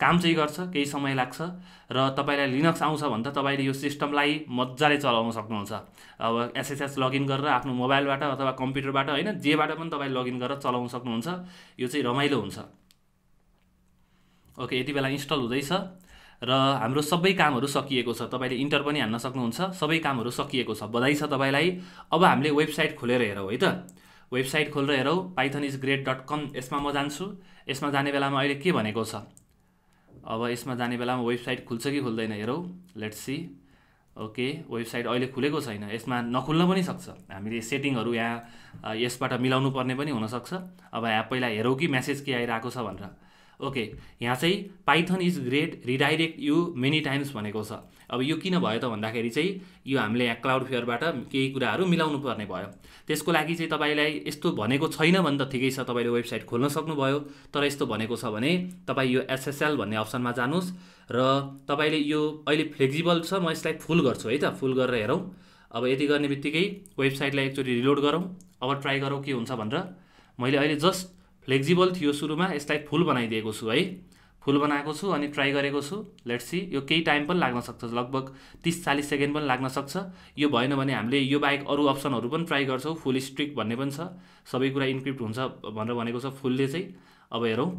काम चाहिँ गर्छ केही समय लाग्छ र तपाईँलाई लिनक्स आउँछ भने त तपाईँले यो सिस्टमलाई मजाले चलाउन सक्नुहुन्छ अब एसएसएस लगइन गरेर आफ्नो मोबाइलबाट अथवा कम्प्युटरबाट होइन जेबाट पनि तपाईँ लगइन गरेर चलाउन सक्नुहुन्छ यो चाहिँ रमाइलो हुन्छ ओके यति बेला इन्स्टल हुँदैछ र हाम्रो सबै कामहरू सकिएको छ तपाईँले इन्टर पनि हान्न सक्नुहुन्छ सबै कामहरू सकिएको छ बधाई छ तपाईँलाई अब हामीले वेबसाइट खोलेर हेरौँ है त वेबसाइट खोलेर हेरौँ Python is great dot com यसमा म जान्छु यसमा जाने बेलामा अहिले के भनेको छ अब यसमा जाने बेलामा वेबसाइट खुल्छ कि खुल्दैन हेरौँ लेट्स सी ओके वेबसाइट अहिले खुलेको छैन यसमा नखुल्न पनि सक्छ हामीले सेटिङहरू यहाँ यसबाट मिलाउनु पर्ने पनि हुनसक्छ अब यहाँ पहिला हेरौँ कि म्यासेज के आइरहेको छ भनेर ओके यहाँ चाहिँ Python is great redirect you many times भनेको छ अब यो किन भयो त भन्दाखेरि चाहिँ यो हामीले यहाँ क्लाउड फेयरबाट केही कुराहरू मिलाउनु पर्ने भयो त्यसको लागि चाहिँ तपाईँलाई यस्तो भनेको छैन भने त ठिकै छ तपाईँले वेबसाइट खोल्न सक्नुभयो तर यस्तो भनेको छ भने तपाईँ यो एसएसएल भन्ने अप्सनमा जानुहोस् र तपाईँले यो अहिले फ्लेक्जिबल छ म यसलाई फुल गर्छु है त फुल गरेर हेरौँ अब यति गर्ने बित्तिकै वेबसाइटलाई एकचोटि रिलोड गरौँ अब ट्राई गरौँ के हुन्छ भनेर मैले अहिले जस्ट फ्लेक्जिबल थियो सुरुमा यसलाई फुल बनाइदिएको छु है फुल बनाएको छु अनि ट्राई गरेको छु लेट्स सी यो केही टाइम पनि लाग्न सक्छ लगभग तिस चालिस सेकेन्ड पनि लाग्न सक्छ यो भएन भने हामीले यो बाहेक अरू अप्सनहरू पनि ट्राई गर्छौँ फुल स्ट्रिक भन्ने पनि छ सबै कुरा इन्क्रिप्ट हुन्छ भनेर भनेको छ फुलले चाहिँ अब हेरौँ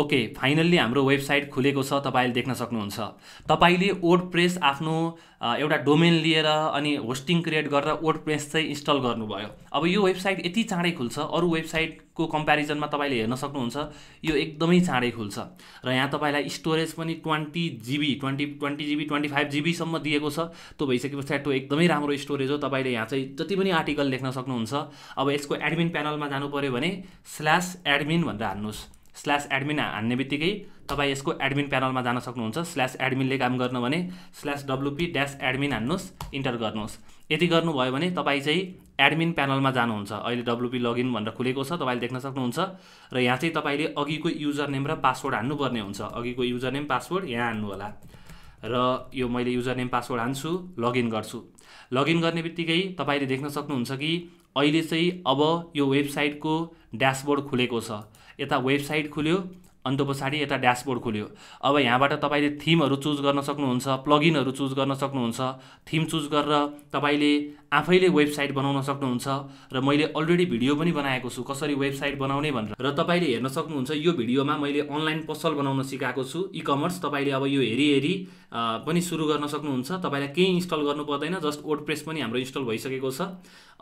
ओके फाइनल्ली हाम्रो वेबसाइट खुलेको छ तपाईँले देख्न सक्नुहुन्छ तपाईँले वर्ड प्रेस आफ्नो एउटा डोमेन लिएर अनि होस्टिङ क्रिएट गरेर वर्ड प्रेस चाहिँ इन्स्टल गर्नुभयो अब यो वेबसाइट यति चाँडै खुल्छ अरू वेबसाइटको कम्पेरिजनमा तपाईँले हेर्न सक्नुहुन्छ यो एकदमै चाँडै खुल्छ र यहाँ तपाईँलाई स्टोरेज पनि twenty GB twenty twenty GB twenty five जिबीसम्म दिएको छ त्यो भइसके पछाडि त्यो एकदमै राम्रो स्टोरेज हो तपाईँले यहाँ चाहिँ जति पनि आर्टिकल लेख्न सक्नुहुन्छ अब यसको एडमिन प्यानलमा जानु पऱ्यो भने स्ल्यास एडमिन भनेर हाल्नुहोस् स्ल्यास एडमिन हान्ने बित्तिकै तपाईँ यसको एडमिन प्यानलमा जान सक्नुहुन्छ स्ल्यास एडमिनले काम गर्नु भने स्ल्यास डब्लुपी ड्यास एडमिन हान्नुहोस् इन्टर गर्नुहोस् यति गर्नुभयो भने तपाईँ चाहिँ एडमिन प्यानलमा जानुहुन्छ अहिले डब्लुपी लगइन भनेर खुलेको छ तपाईँले देख्न सक्नुहुन्छ र यहाँ चाहिँ तपाईँले अघिको युजर नेम र पासवर्ड हान्नुपर्ने हुन्छ अघिको युजर नेम पासवर्ड यहाँ हान्नु होला र यो मैले युजर नेम पासवर्ड हान्छु लगइन गर्छु लगइन गर्ने बित्तिकै तपाईँले देख्न सक्नुहुन्छ कि अहिले चाहिँ अब यो वेबसाइटको ड्यासबोर्ड खुलेको छ यता वेबसाइट खुल्यो अन्त पछाडि यता ड्यासबोर्ड खुल्यो अब यहाँबाट तपाईँले थिमहरू चुज गर्न सक्नुहुन्छ प्लगिनहरू चुज गर्न सक्नुहुन्छ थिम चुज गरेर तपाईँले आफैले वेबसाइट बनाउन सक्नुहुन्छ र मैले अलरेडी भिडियो पनि बनाएको छु कसरी वेबसाइट बनाउने भनेर र तपाईँले हेर्न सक्नुहुन्छ यो भिडियोमा मैले अनलाइन पसल बनाउन सिकाएको छु इ कमर्स तपाईँले अब यो हेरी हेरी पनि सुरु गर्न सक्नुहुन्छ तपाईँलाई केही इन्स्टल गर्नु पर्दैन जस्ट वर्ड पनि हाम्रो इन्स्टल भइसकेको छ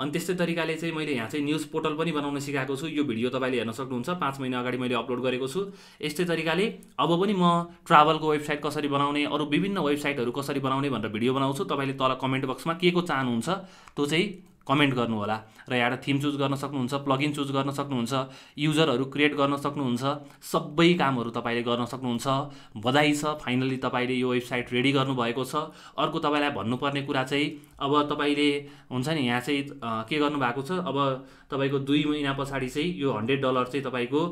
अनि त्यस्तै तरिकाले चाहिँ मैले यहाँ चाहिँ न्युज पोर्टल पनि बनाउन सिकाएको छु यो भिडियो तपाईँले हेर्न सक्नुहुन्छ पाँच महिना अगाडि मैले अपलोड गरेको छु यस्तै तरिकाले अब पनि म ट्राभलको वेबसाइट कसरी बनाउने अरू विभिन्न वेबसाइटहरू कसरी बनाउने भनेर भिडियो बनाउँछु तपाईँले तल कमेन्ट बक्समा के को चाहनुहुन्छ त्यो चाहिँ कमेन्ट गर्नुहोला र यहाँबाट थिम चुज गर्न सक्नुहुन्छ प्लगइन चुज गर्न सक्नुहुन्छ युजरहरू क्रिएट गर्न सक्नुहुन्छ सबै कामहरू तपाईँले गर्न सक्नुहुन्छ बधाई छ फाइनल्ली तपाईँले यो वेबसाइट रेडी गर्नुभएको छ अर्को तपाईँलाई भन्नुपर्ने कुरा चाहिँ अब तपाईँले हुन्छ नि यहाँ चाहिँ के गर्नुभएको छ अब तपाईँको दुई महिना पछाडि चाहिँ यो हन्ड्रेड डलर चाहिँ तपाईँको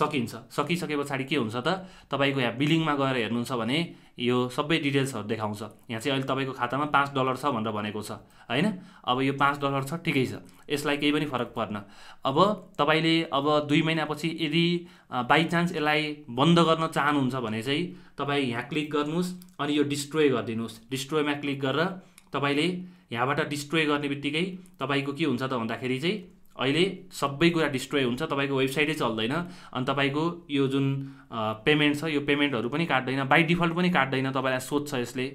सकिन्छ सकिसके पछाडि के हुन्छ त तपाईँको यहाँ बिलिङमा गएर हेर्नुहुन्छ भने यो सबै डिटेल्सहरू देखाउँछ यहाँ चाहिँ अहिले तपाईँको खातामा पाँच डलर छ भनेर भनेको छ होइन अब यो पाँच डलर छ ठिकै छ यसलाई केही पनि फरक पर्न अब तपाईँले अब दुई महिनापछि यदि बाइचान्स यसलाई बन्द गर्न चाहनुहुन्छ भने चाहिँ तपाईँ यहाँ क्लिक गर्नुहोस् अनि यो डिस्ट्रोय गरिदिनुहोस् डिस्ट्रोयमा क्लिक गरेर तपाईँले यहाँबाट डिस्ट्रोय गर्ने बित्तिकै तपाईँको के हुन्छ त भन्दाखेरि चाहिँ अहिले सबै कुरा डिस्ट्रोय हुन्छ तपाईँको वेबसाइटै चल्दैन अनि तपाईँको यो जुन पेमेन्ट छ यो पेमेन्टहरू पनि काट्दैन बाई डिफल्ट पनि काट्दैन तपाईँलाई सोध्छ यसले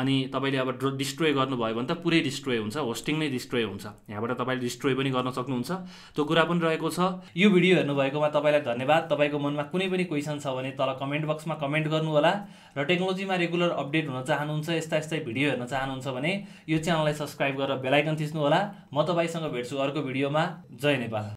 अनि तपाईँले अब ड्र डिस्ट्रोय गर्नुभयो भने त पुरै डिस्ट्रोय हुन्छ होस्टिङ नै डिस्ट्रोय हुन्छ यहाँबाट तपाईँले डिस्ट्रोय पनि गर्न सक्नुहुन्छ त्यो कुरा पनि रहेको छ यो भिडियो हेर्नुभएकोमा तपाईँलाई धन्यवाद तपाईँको मनमा कुनै पनि क्वेसन छ भने तल कमेन्ट बक्समा कमेन्ट गर्नुहोला र टेक्नोलोजीमा रेगुलर अपडेट हुन चाहनुहुन्छ यस्ता यस्तै भिडियो हेर्न चाहनुहुन्छ भने यो च्यानललाई सब्सक्राइब गरेर बेलायकन होला म तपाईँसँग भेट्छु अर्को भिडियोमा जय नेपाल